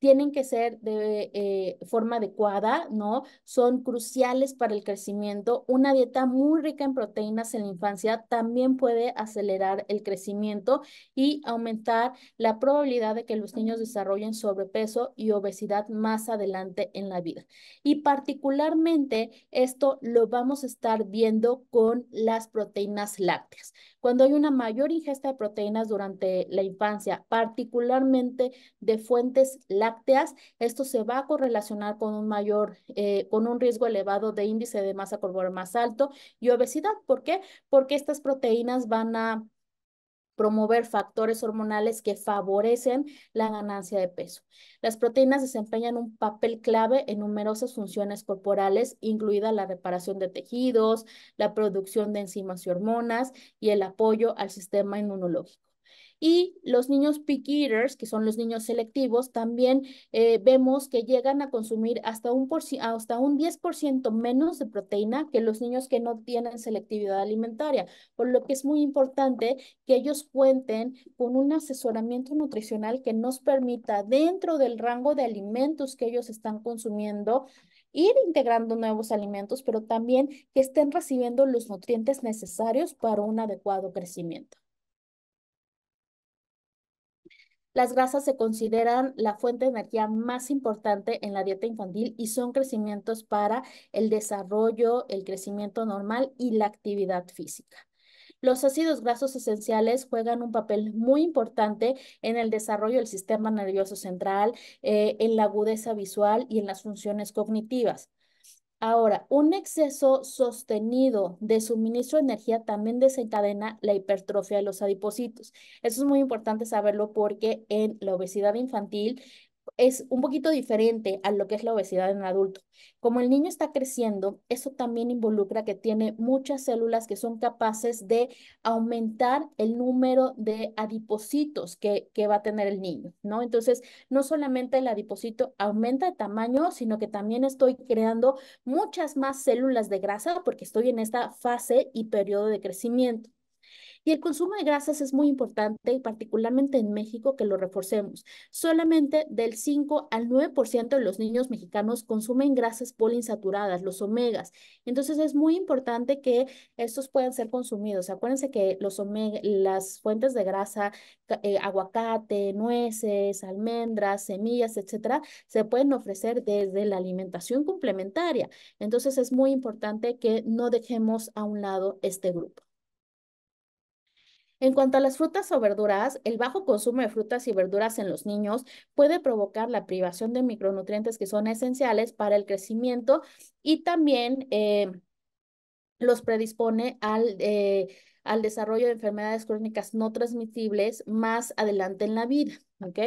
Speaker 2: tienen que ser de eh, forma adecuada, ¿no? Son cruciales para el crecimiento. Una dieta muy rica en proteínas en la infancia también puede acelerar el crecimiento y aumentar la probabilidad de que los niños desarrollen sobrepeso y obesidad más adelante en la vida. Y particularmente esto lo vamos a estar viendo con las proteínas lácteas. Cuando hay una mayor ingesta de proteínas durante la infancia, particularmente de fuentes lácteas, esto se va a correlacionar con un mayor, eh, con un riesgo elevado de índice de masa corporal más alto y obesidad. ¿Por qué? Porque estas proteínas van a promover factores hormonales que favorecen la ganancia de peso. Las proteínas desempeñan un papel clave en numerosas funciones corporales, incluida la reparación de tejidos, la producción de enzimas y hormonas y el apoyo al sistema inmunológico. Y los niños pick eaters, que son los niños selectivos, también eh, vemos que llegan a consumir hasta un, hasta un 10% menos de proteína que los niños que no tienen selectividad alimentaria, por lo que es muy importante que ellos cuenten con un asesoramiento nutricional que nos permita dentro del rango de alimentos que ellos están consumiendo, ir integrando nuevos alimentos, pero también que estén recibiendo los nutrientes necesarios para un adecuado crecimiento. Las grasas se consideran la fuente de energía más importante en la dieta infantil y son crecimientos para el desarrollo, el crecimiento normal y la actividad física. Los ácidos grasos esenciales juegan un papel muy importante en el desarrollo del sistema nervioso central, eh, en la agudeza visual y en las funciones cognitivas. Ahora, un exceso sostenido de suministro de energía también desencadena la hipertrofia de los adipocitos. Eso es muy importante saberlo porque en la obesidad infantil es un poquito diferente a lo que es la obesidad en adulto. Como el niño está creciendo, eso también involucra que tiene muchas células que son capaces de aumentar el número de adipositos que, que va a tener el niño, ¿no? Entonces, no solamente el adipocito aumenta de tamaño, sino que también estoy creando muchas más células de grasa porque estoy en esta fase y periodo de crecimiento. Y el consumo de grasas es muy importante y particularmente en México que lo reforcemos. Solamente del 5 al 9% de los niños mexicanos consumen grasas poliinsaturadas, los omegas. Entonces es muy importante que estos puedan ser consumidos. Acuérdense que los las fuentes de grasa, eh, aguacate, nueces, almendras, semillas, etcétera, se pueden ofrecer desde la alimentación complementaria. Entonces es muy importante que no dejemos a un lado este grupo. En cuanto a las frutas o verduras, el bajo consumo de frutas y verduras en los niños puede provocar la privación de micronutrientes que son esenciales para el crecimiento y también eh, los predispone al... Eh, al desarrollo de enfermedades crónicas no transmisibles más adelante en la vida. ¿Ok?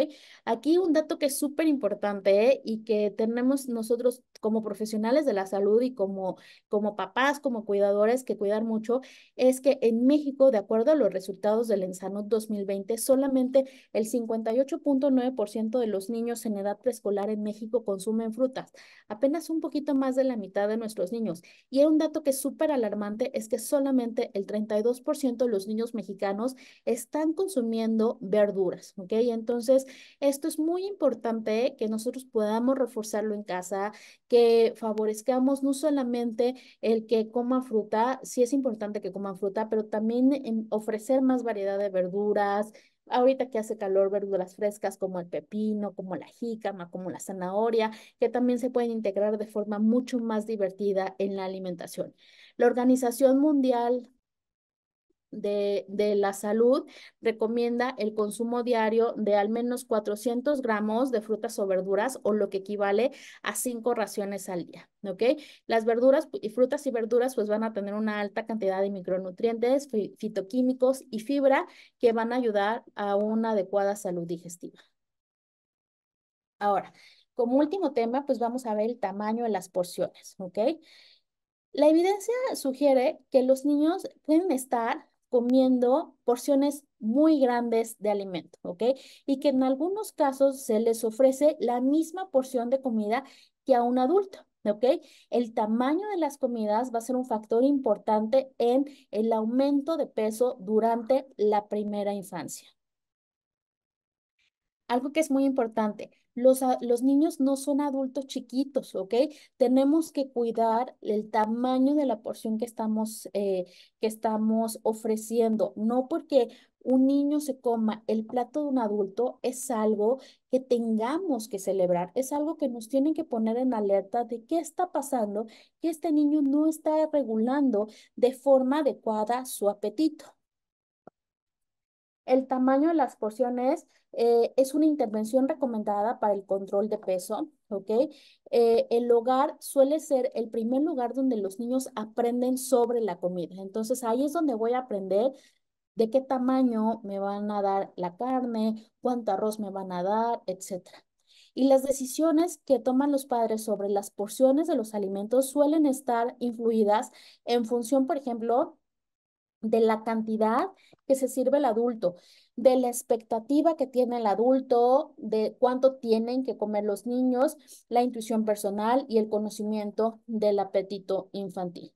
Speaker 2: Aquí un dato que es súper importante ¿eh? y que tenemos nosotros como profesionales de la salud y como, como papás, como cuidadores que cuidar mucho, es que en México, de acuerdo a los resultados del ENSANO 2020, solamente el 58.9% de los niños en edad preescolar en México consumen frutas, apenas un poquito más de la mitad de nuestros niños. Y un dato que es súper alarmante es que solamente el 32% de los niños mexicanos están consumiendo verduras, ¿ok? Entonces, entonces, esto es muy importante que nosotros podamos reforzarlo en casa, que favorezcamos no solamente el que coma fruta, sí es importante que coman fruta, pero también ofrecer más variedad de verduras, ahorita que hace calor, verduras frescas como el pepino, como la jícama, como la zanahoria, que también se pueden integrar de forma mucho más divertida en la alimentación. La Organización Mundial de, la Salud recomienda el consumo diario de al menos 400 gramos de frutas o verduras o lo que equivale a cinco raciones al día, ¿ok? Las verduras y frutas y verduras pues van a tener una alta cantidad de micronutrientes, fitoquímicos y fibra que van a ayudar a una adecuada salud digestiva. Ahora, como último tema, pues vamos a ver el tamaño de las porciones, ¿ok? La evidencia sugiere que los niños pueden estar comiendo porciones muy grandes de alimento, ¿ok? Y que en algunos casos se les ofrece la misma porción de comida que a un adulto, ¿ok? El tamaño de las comidas va a ser un factor importante en el aumento de peso durante la primera infancia. Algo que es muy importante, los, los, niños no son adultos chiquitos, ¿ok? Tenemos que cuidar el tamaño de la porción que estamos, eh, que estamos ofreciendo, no porque un niño se coma el plato de un adulto es algo que tengamos que celebrar, es algo que nos tienen que poner en alerta de qué está pasando, que este niño no está regulando de forma adecuada su apetito. El tamaño de las porciones eh, es una intervención recomendada para el control de peso, ¿ok? Eh, el hogar suele ser el primer lugar donde los niños aprenden sobre la comida. Entonces ahí es donde voy a aprender de qué tamaño me van a dar la carne, cuánto arroz me van a dar, etc. Y las decisiones que toman los padres sobre las porciones de los alimentos suelen estar influidas en función, por ejemplo, de la cantidad que se sirve el adulto, de la expectativa que tiene el adulto, de cuánto tienen que comer los niños, la intuición personal y el conocimiento del apetito infantil.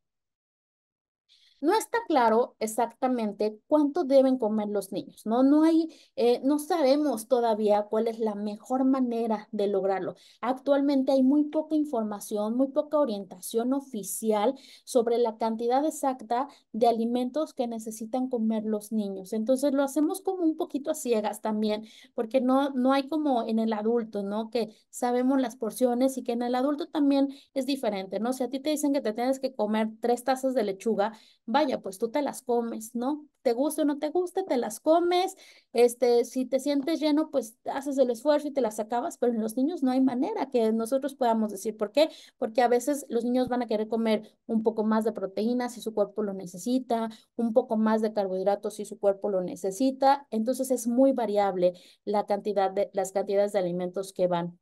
Speaker 2: No está claro exactamente cuánto deben comer los niños, ¿no? No hay, eh, no sabemos todavía cuál es la mejor manera de lograrlo. Actualmente hay muy poca información, muy poca orientación oficial sobre la cantidad exacta de alimentos que necesitan comer los niños. Entonces lo hacemos como un poquito a ciegas también, porque no, no hay como en el adulto, ¿no? Que sabemos las porciones y que en el adulto también es diferente, ¿no? Si a ti te dicen que te tienes que comer tres tazas de lechuga, vaya, pues tú te las comes, ¿no? Te guste o no te guste, te las comes, este, si te sientes lleno, pues haces el esfuerzo y te las acabas, pero en los niños no hay manera que nosotros podamos decir, ¿por qué? Porque a veces los niños van a querer comer un poco más de proteínas si su cuerpo lo necesita, un poco más de carbohidratos si su cuerpo lo necesita, entonces es muy variable la cantidad de, las cantidades de alimentos que van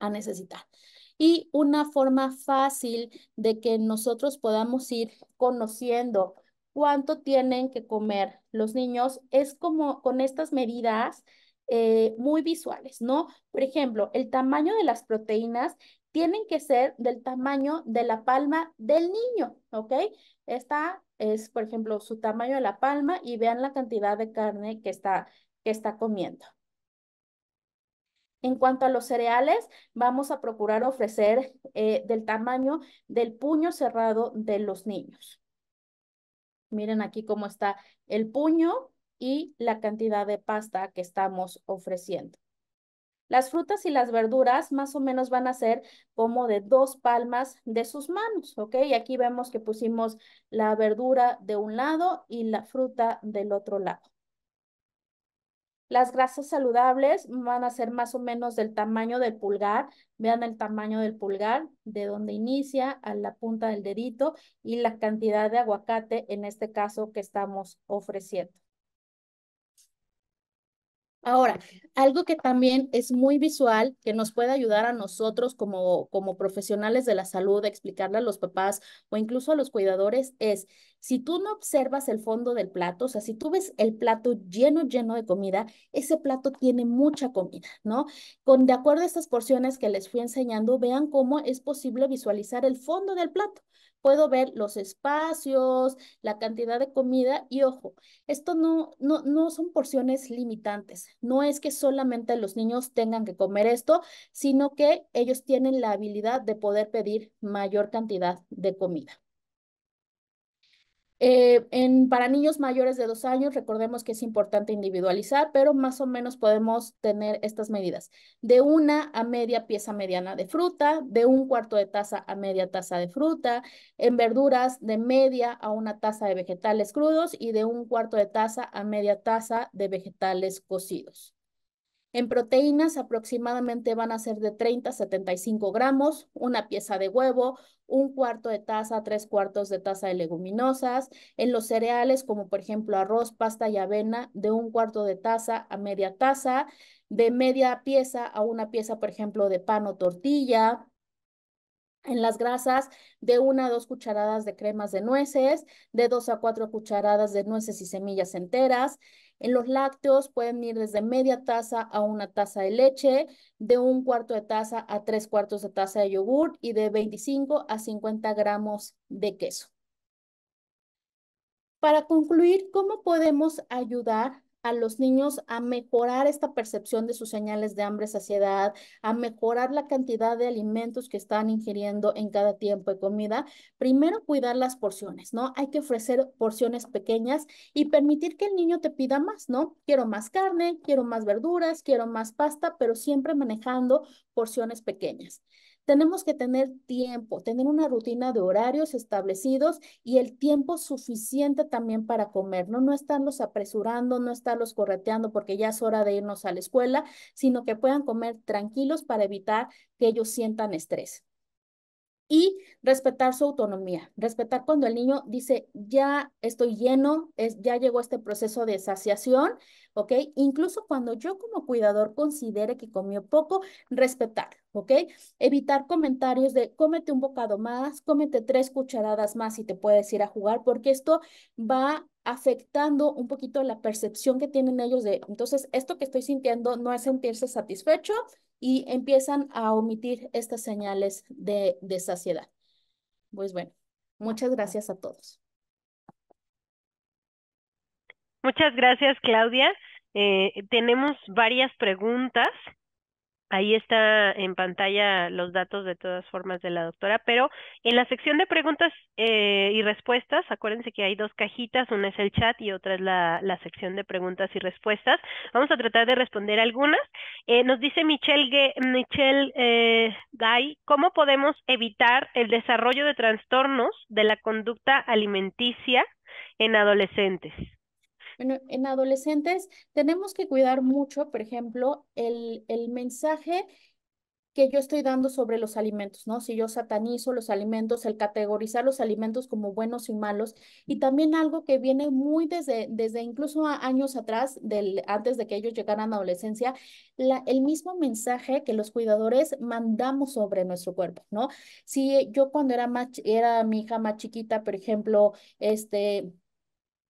Speaker 2: a necesitar y una forma fácil de que nosotros podamos ir conociendo cuánto tienen que comer los niños es como con estas medidas eh, muy visuales, ¿no? Por ejemplo, el tamaño de las proteínas tienen que ser del tamaño de la palma del niño, ¿ok? Esta es, por ejemplo, su tamaño de la palma y vean la cantidad de carne que está, que está comiendo. En cuanto a los cereales, vamos a procurar ofrecer eh, del tamaño del puño cerrado de los niños. Miren aquí cómo está el puño y la cantidad de pasta que estamos ofreciendo. Las frutas y las verduras más o menos van a ser como de dos palmas de sus manos, ¿ok? Y aquí vemos que pusimos la verdura de un lado y la fruta del otro lado. Las grasas saludables van a ser más o menos del tamaño del pulgar. Vean el tamaño del pulgar, de donde inicia a la punta del dedito y la cantidad de aguacate en este caso que estamos ofreciendo. Ahora, algo que también es muy visual, que nos puede ayudar a nosotros como, como profesionales de la salud a explicarle a los papás o incluso a los cuidadores es, si tú no observas el fondo del plato, o sea, si tú ves el plato lleno, lleno de comida, ese plato tiene mucha comida, ¿no? Con de acuerdo a estas porciones que les fui enseñando, vean cómo es posible visualizar el fondo del plato puedo ver los espacios, la cantidad de comida y ojo, esto no, no, no son porciones limitantes, no es que solamente los niños tengan que comer esto, sino que ellos tienen la habilidad de poder pedir mayor cantidad de comida. Eh, en, para niños mayores de dos años, recordemos que es importante individualizar, pero más o menos podemos tener estas medidas. De una a media pieza mediana de fruta, de un cuarto de taza a media taza de fruta, en verduras de media a una taza de vegetales crudos y de un cuarto de taza a media taza de vegetales cocidos. En proteínas aproximadamente van a ser de 30 a 75 gramos, una pieza de huevo, un cuarto de taza, tres cuartos de taza de leguminosas. En los cereales, como por ejemplo arroz, pasta y avena, de un cuarto de taza a media taza, de media pieza a una pieza, por ejemplo, de pan o tortilla, en las grasas, de una a dos cucharadas de cremas de nueces, de dos a cuatro cucharadas de nueces y semillas enteras. En los lácteos pueden ir desde media taza a una taza de leche, de un cuarto de taza a tres cuartos de taza de yogur y de 25 a 50 gramos de queso. Para concluir, ¿cómo podemos ayudar a los niños a mejorar esta percepción de sus señales de hambre, saciedad, a mejorar la cantidad de alimentos que están ingiriendo en cada tiempo de comida. Primero, cuidar las porciones, ¿no? Hay que ofrecer porciones pequeñas y permitir que el niño te pida más, ¿no? Quiero más carne, quiero más verduras, quiero más pasta, pero siempre manejando porciones pequeñas. Tenemos que tener tiempo, tener una rutina de horarios establecidos y el tiempo suficiente también para comer, ¿no? estarlos apresurando, no estarlos correteando porque ya es hora de irnos a la escuela, sino que puedan comer tranquilos para evitar que ellos sientan estrés y respetar su autonomía, respetar cuando el niño dice, ya estoy lleno, es, ya llegó este proceso de saciación, ¿ok? Incluso cuando yo como cuidador considere que comió poco, respetar, ¿ok? Evitar comentarios de cómete un bocado más, cómete tres cucharadas más y te puedes ir a jugar, porque esto va afectando un poquito la percepción que tienen ellos de, entonces, esto que estoy sintiendo no es sentirse satisfecho, y empiezan a omitir estas señales de, saciedad. Pues bueno, muchas gracias a todos.
Speaker 1: Muchas gracias, Claudia. Eh, tenemos varias preguntas. Ahí está en pantalla los datos de todas formas de la doctora, pero en la sección de preguntas eh, y respuestas, acuérdense que hay dos cajitas, una es el chat y otra es la, sección de preguntas y respuestas. Vamos a tratar de responder algunas. Eh, nos dice Michelle, Michelle eh, Gay, ¿cómo podemos evitar el desarrollo de trastornos de la conducta alimenticia en adolescentes?
Speaker 2: Bueno, en adolescentes tenemos que cuidar mucho, por ejemplo, el, el mensaje que yo estoy dando sobre los alimentos, ¿no? Si yo satanizo los alimentos, el categorizar los alimentos como buenos y malos, y también algo que viene muy desde, desde incluso años atrás, del, antes de que ellos llegaran a adolescencia, la, el mismo mensaje que los cuidadores mandamos sobre nuestro cuerpo, ¿no? Si yo cuando era, más, era mi hija más chiquita, por ejemplo, este,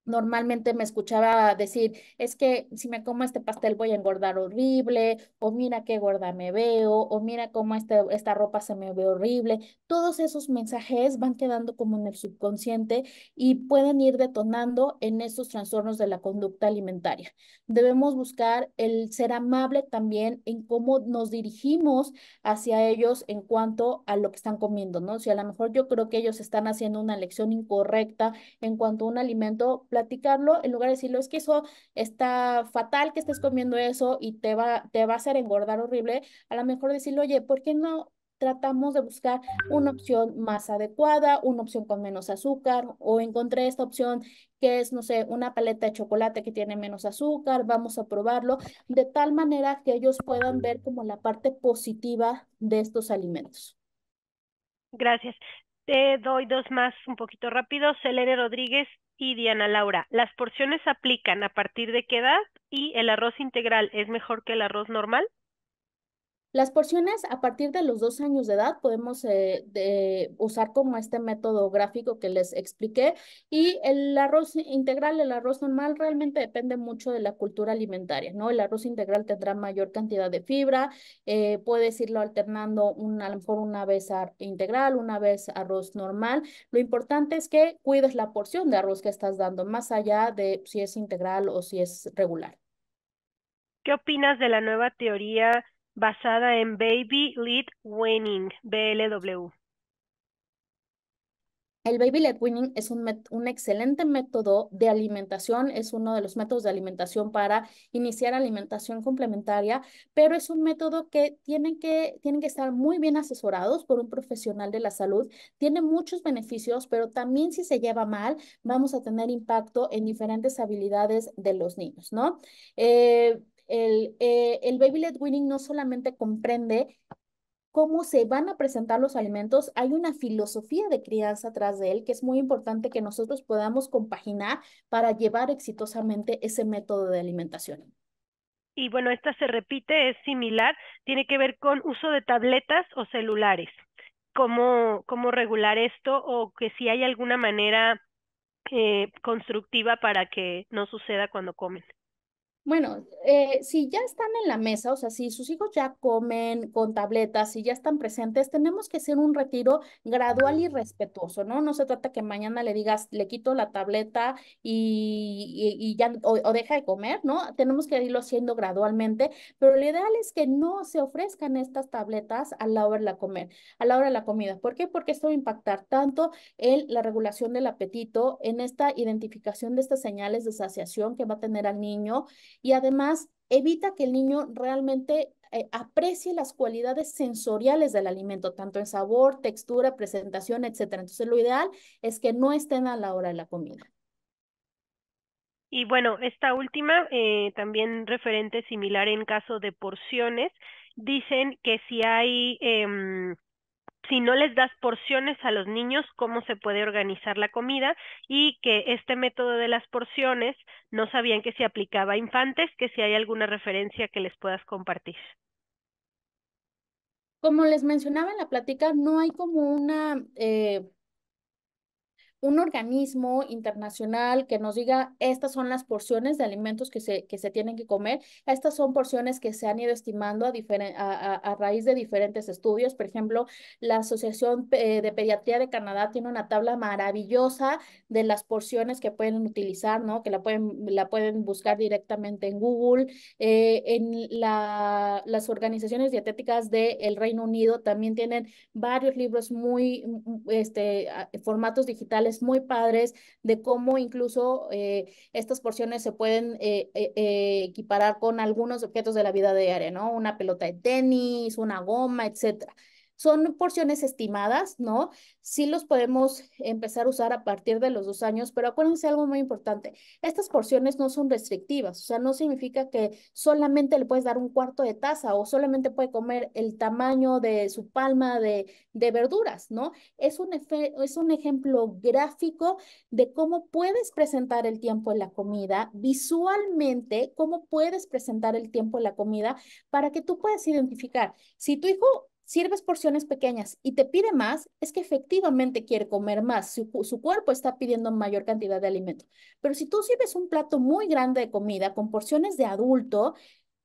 Speaker 2: normalmente me escuchaba decir, es que si me como este pastel voy a engordar horrible, o mira qué gorda me veo, o mira cómo este, esta ropa se me ve horrible. Todos esos mensajes van quedando como en el subconsciente y pueden ir detonando en esos trastornos de la conducta alimentaria. Debemos buscar el ser amable también en cómo nos dirigimos hacia ellos en cuanto a lo que están comiendo, ¿no? Si a lo mejor yo creo que ellos están haciendo una lección incorrecta en cuanto a un alimento, platicarlo, en lugar de decirlo, es que eso está fatal que estés comiendo eso y te va, te va a hacer engordar horrible, a lo mejor decirlo, oye, ¿por qué no tratamos de buscar una opción más adecuada, una opción con menos azúcar, o encontré esta opción que es, no sé, una paleta de chocolate que tiene menos azúcar, vamos a probarlo, de tal manera que ellos puedan ver como la
Speaker 1: parte positiva de estos alimentos. Gracias. Te doy dos más un poquito rápido. Selene Rodríguez y Diana Laura, ¿las porciones aplican a partir de qué edad? ¿Y el arroz integral es mejor que el arroz normal?
Speaker 2: Las porciones a partir de los dos años de edad podemos eh, usar como este método gráfico que les expliqué y el arroz integral, el arroz normal realmente depende mucho de la cultura alimentaria, ¿no? El arroz integral tendrá mayor cantidad de fibra, eh, puedes irlo alternando una, a lo mejor una vez integral, una vez arroz normal. Lo importante es que cuides la porción de arroz que estás dando, más allá de si es integral o si es regular.
Speaker 1: ¿Qué opinas de la nueva teoría? basada en Baby Lead Winning, BLW.
Speaker 2: El Baby Led Winning es un, excelente método de alimentación, es uno de los métodos de alimentación para iniciar alimentación complementaria, pero es un método que tienen, que tienen que estar muy bien asesorados por un profesional de la salud. Tiene muchos beneficios, pero también si se lleva mal, vamos a tener impacto en diferentes habilidades de los niños, ¿no? Eh, el, eh, el Baby Led Winning no solamente comprende cómo se van a presentar los alimentos, hay una filosofía de crianza atrás de él que es muy importante que nosotros podamos compaginar para llevar exitosamente
Speaker 1: ese método de alimentación. Y bueno, esta se repite, es similar, tiene que ver con uso de tabletas o celulares. ¿Cómo, cómo regular esto o que si hay alguna manera eh, constructiva para que no suceda cuando comen?
Speaker 2: Bueno, eh, si ya están en la mesa, o sea, si sus hijos ya comen con tabletas, si ya están presentes, tenemos que hacer un retiro gradual y respetuoso, ¿no? No se trata que mañana le digas, le quito la tableta y, ya, o, deja de comer, ¿no? Tenemos que irlo haciendo gradualmente, pero lo ideal es que no se ofrezcan estas tabletas a la hora de la comer, a la hora de la comida. ¿Por qué? Porque esto va a impactar tanto en la regulación del apetito, en esta identificación de estas señales de saciación que va a tener al niño y además evita que el niño realmente eh, aprecie las cualidades sensoriales del alimento, tanto en sabor, textura, presentación, etc. Entonces, lo ideal es que no estén a la hora de la comida.
Speaker 1: Y bueno, esta última, eh, también referente similar en caso de porciones, dicen que si hay... Em, si no les das porciones a los niños, cómo se puede organizar la comida y que este método de las porciones no sabían que se aplicaba a infantes, que si hay alguna referencia que les puedas compartir.
Speaker 2: Como les mencionaba en la plática, no hay como una eh, un organismo internacional que nos diga estas son las porciones de alimentos que se, que se tienen que comer, estas son porciones que se han ido estimando a, a, a, raíz de diferentes estudios. Por ejemplo, la Asociación de Pediatría de Canadá tiene una tabla maravillosa de las porciones que pueden utilizar, ¿no? Que la pueden, la pueden buscar directamente en Google. Eh, en la, las organizaciones dietéticas del Reino Unido también tienen varios libros muy, este, formatos digitales muy padres de cómo incluso eh, estas porciones se pueden eh, eh, equiparar con algunos objetos de la vida diaria, ¿no? Una pelota de tenis, una goma, etcétera. Son porciones estimadas, ¿no? Sí los podemos empezar a usar a partir de los dos años, pero acuérdense algo muy importante. Estas porciones no son restrictivas, o sea, no significa que solamente le puedes dar un cuarto de taza o solamente puede comer el tamaño de su palma de, verduras, ¿no? Es un, es un ejemplo gráfico de cómo puedes presentar el tiempo en la comida, visualmente, cómo puedes presentar el tiempo en la comida para que tú puedas identificar si tu hijo sirves porciones pequeñas y te pide más, es que efectivamente quiere comer más, su, su, cuerpo está pidiendo mayor cantidad de alimento. Pero si tú sirves un plato muy grande de comida con porciones de adulto,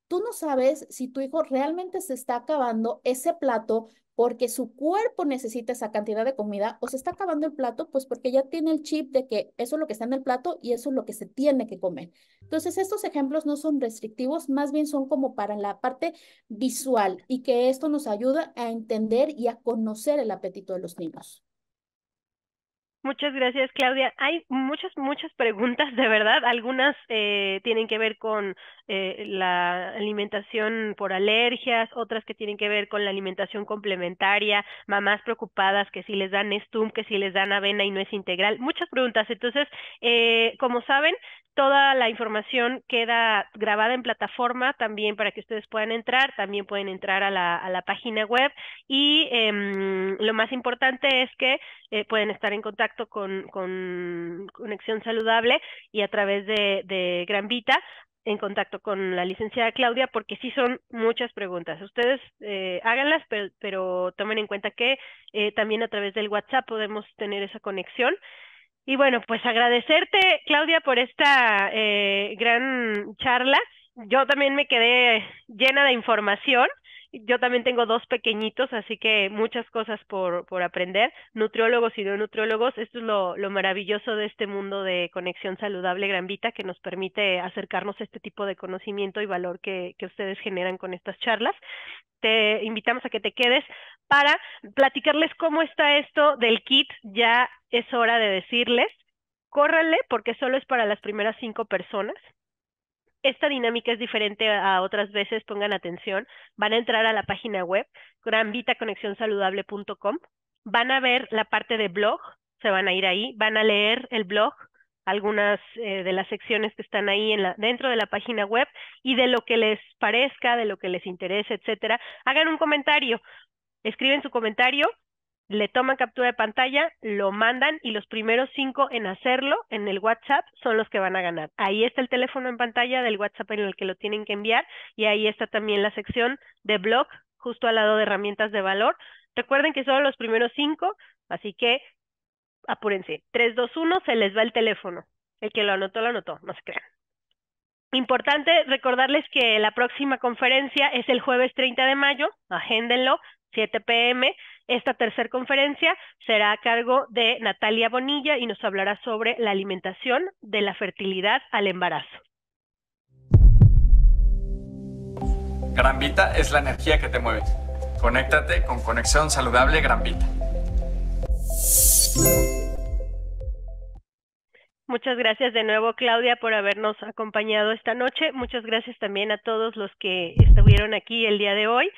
Speaker 2: tú no sabes si tu hijo realmente se está acabando ese plato porque su cuerpo necesita esa cantidad de comida o se está acabando el plato, pues porque ya tiene el chip de que eso es lo que está en el plato y eso es lo que se tiene que comer. Entonces, estos ejemplos no son restrictivos, más bien son como para la parte visual y que esto nos ayuda a entender y a conocer el apetito de los niños.
Speaker 1: Muchas gracias, Claudia. Hay muchas, muchas preguntas, de verdad. Algunas eh, tienen que ver con eh, la alimentación por alergias, otras que tienen que ver con la alimentación complementaria, mamás preocupadas que si les dan estum, que si les dan avena y no es integral. Muchas preguntas. Entonces, eh, como saben, Toda la información queda grabada en plataforma también para que ustedes puedan entrar, también pueden entrar a la, a la página web y em, lo más importante es que eh, pueden estar en contacto con, Conexión Saludable y a través de, Gran Vita en contacto con la licenciada Claudia porque sí son muchas preguntas. Ustedes eh, háganlas, pero, tomen en cuenta que eh, también a través del WhatsApp podemos tener esa conexión y bueno, pues agradecerte, Claudia, por esta eh, gran charla. Yo también me quedé llena de información. Yo también tengo dos pequeñitos, así que muchas cosas por, por aprender. Nutriólogos y no nutriólogos, esto es lo, maravilloso de este mundo de conexión saludable Gran Vita, que nos permite acercarnos a este tipo de conocimiento y valor que, que ustedes generan con estas charlas. Te invitamos a que te quedes para platicarles cómo está esto del kit ya es hora de decirles, córranle porque solo es para las primeras cinco personas. Esta dinámica es diferente a otras veces, pongan atención. Van a entrar a la página web, granvitaconexionsaludable.com. Van a ver la parte de blog, se van a ir ahí, van a leer el blog, algunas eh, de las secciones que están ahí en la, dentro de la página web y de lo que les parezca, de lo que les interese, etcétera, hagan un comentario, escriben su comentario le toman captura de pantalla, lo mandan y los primeros cinco en hacerlo en el WhatsApp son los que van a ganar. Ahí está el teléfono en pantalla del WhatsApp en el que lo tienen que enviar y ahí está también la sección de blog justo al lado de herramientas de valor. Recuerden que son los primeros cinco, así que apúrense. 3, 2, 1, se les va el teléfono. El que lo anotó, lo anotó, no se crean. Importante recordarles que la próxima conferencia es el jueves 30 de mayo, agéndenlo, 7 pm esta tercera conferencia será a cargo de Natalia Bonilla y nos hablará sobre la alimentación de la fertilidad al embarazo.
Speaker 2: Gran Vita es la energía que te mueve. Conéctate con Conexión Saludable Gran Vita.
Speaker 1: Muchas gracias de nuevo, Claudia, por habernos acompañado esta noche. Muchas gracias también a todos los que estuvieron aquí el día de hoy.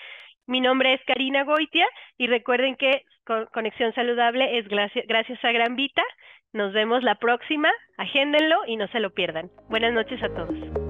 Speaker 1: Mi nombre es Karina Goitia y recuerden que Conexión Saludable es gracias a Gran Vita. Nos vemos la próxima, agéndenlo y no se lo pierdan. Buenas noches a todos.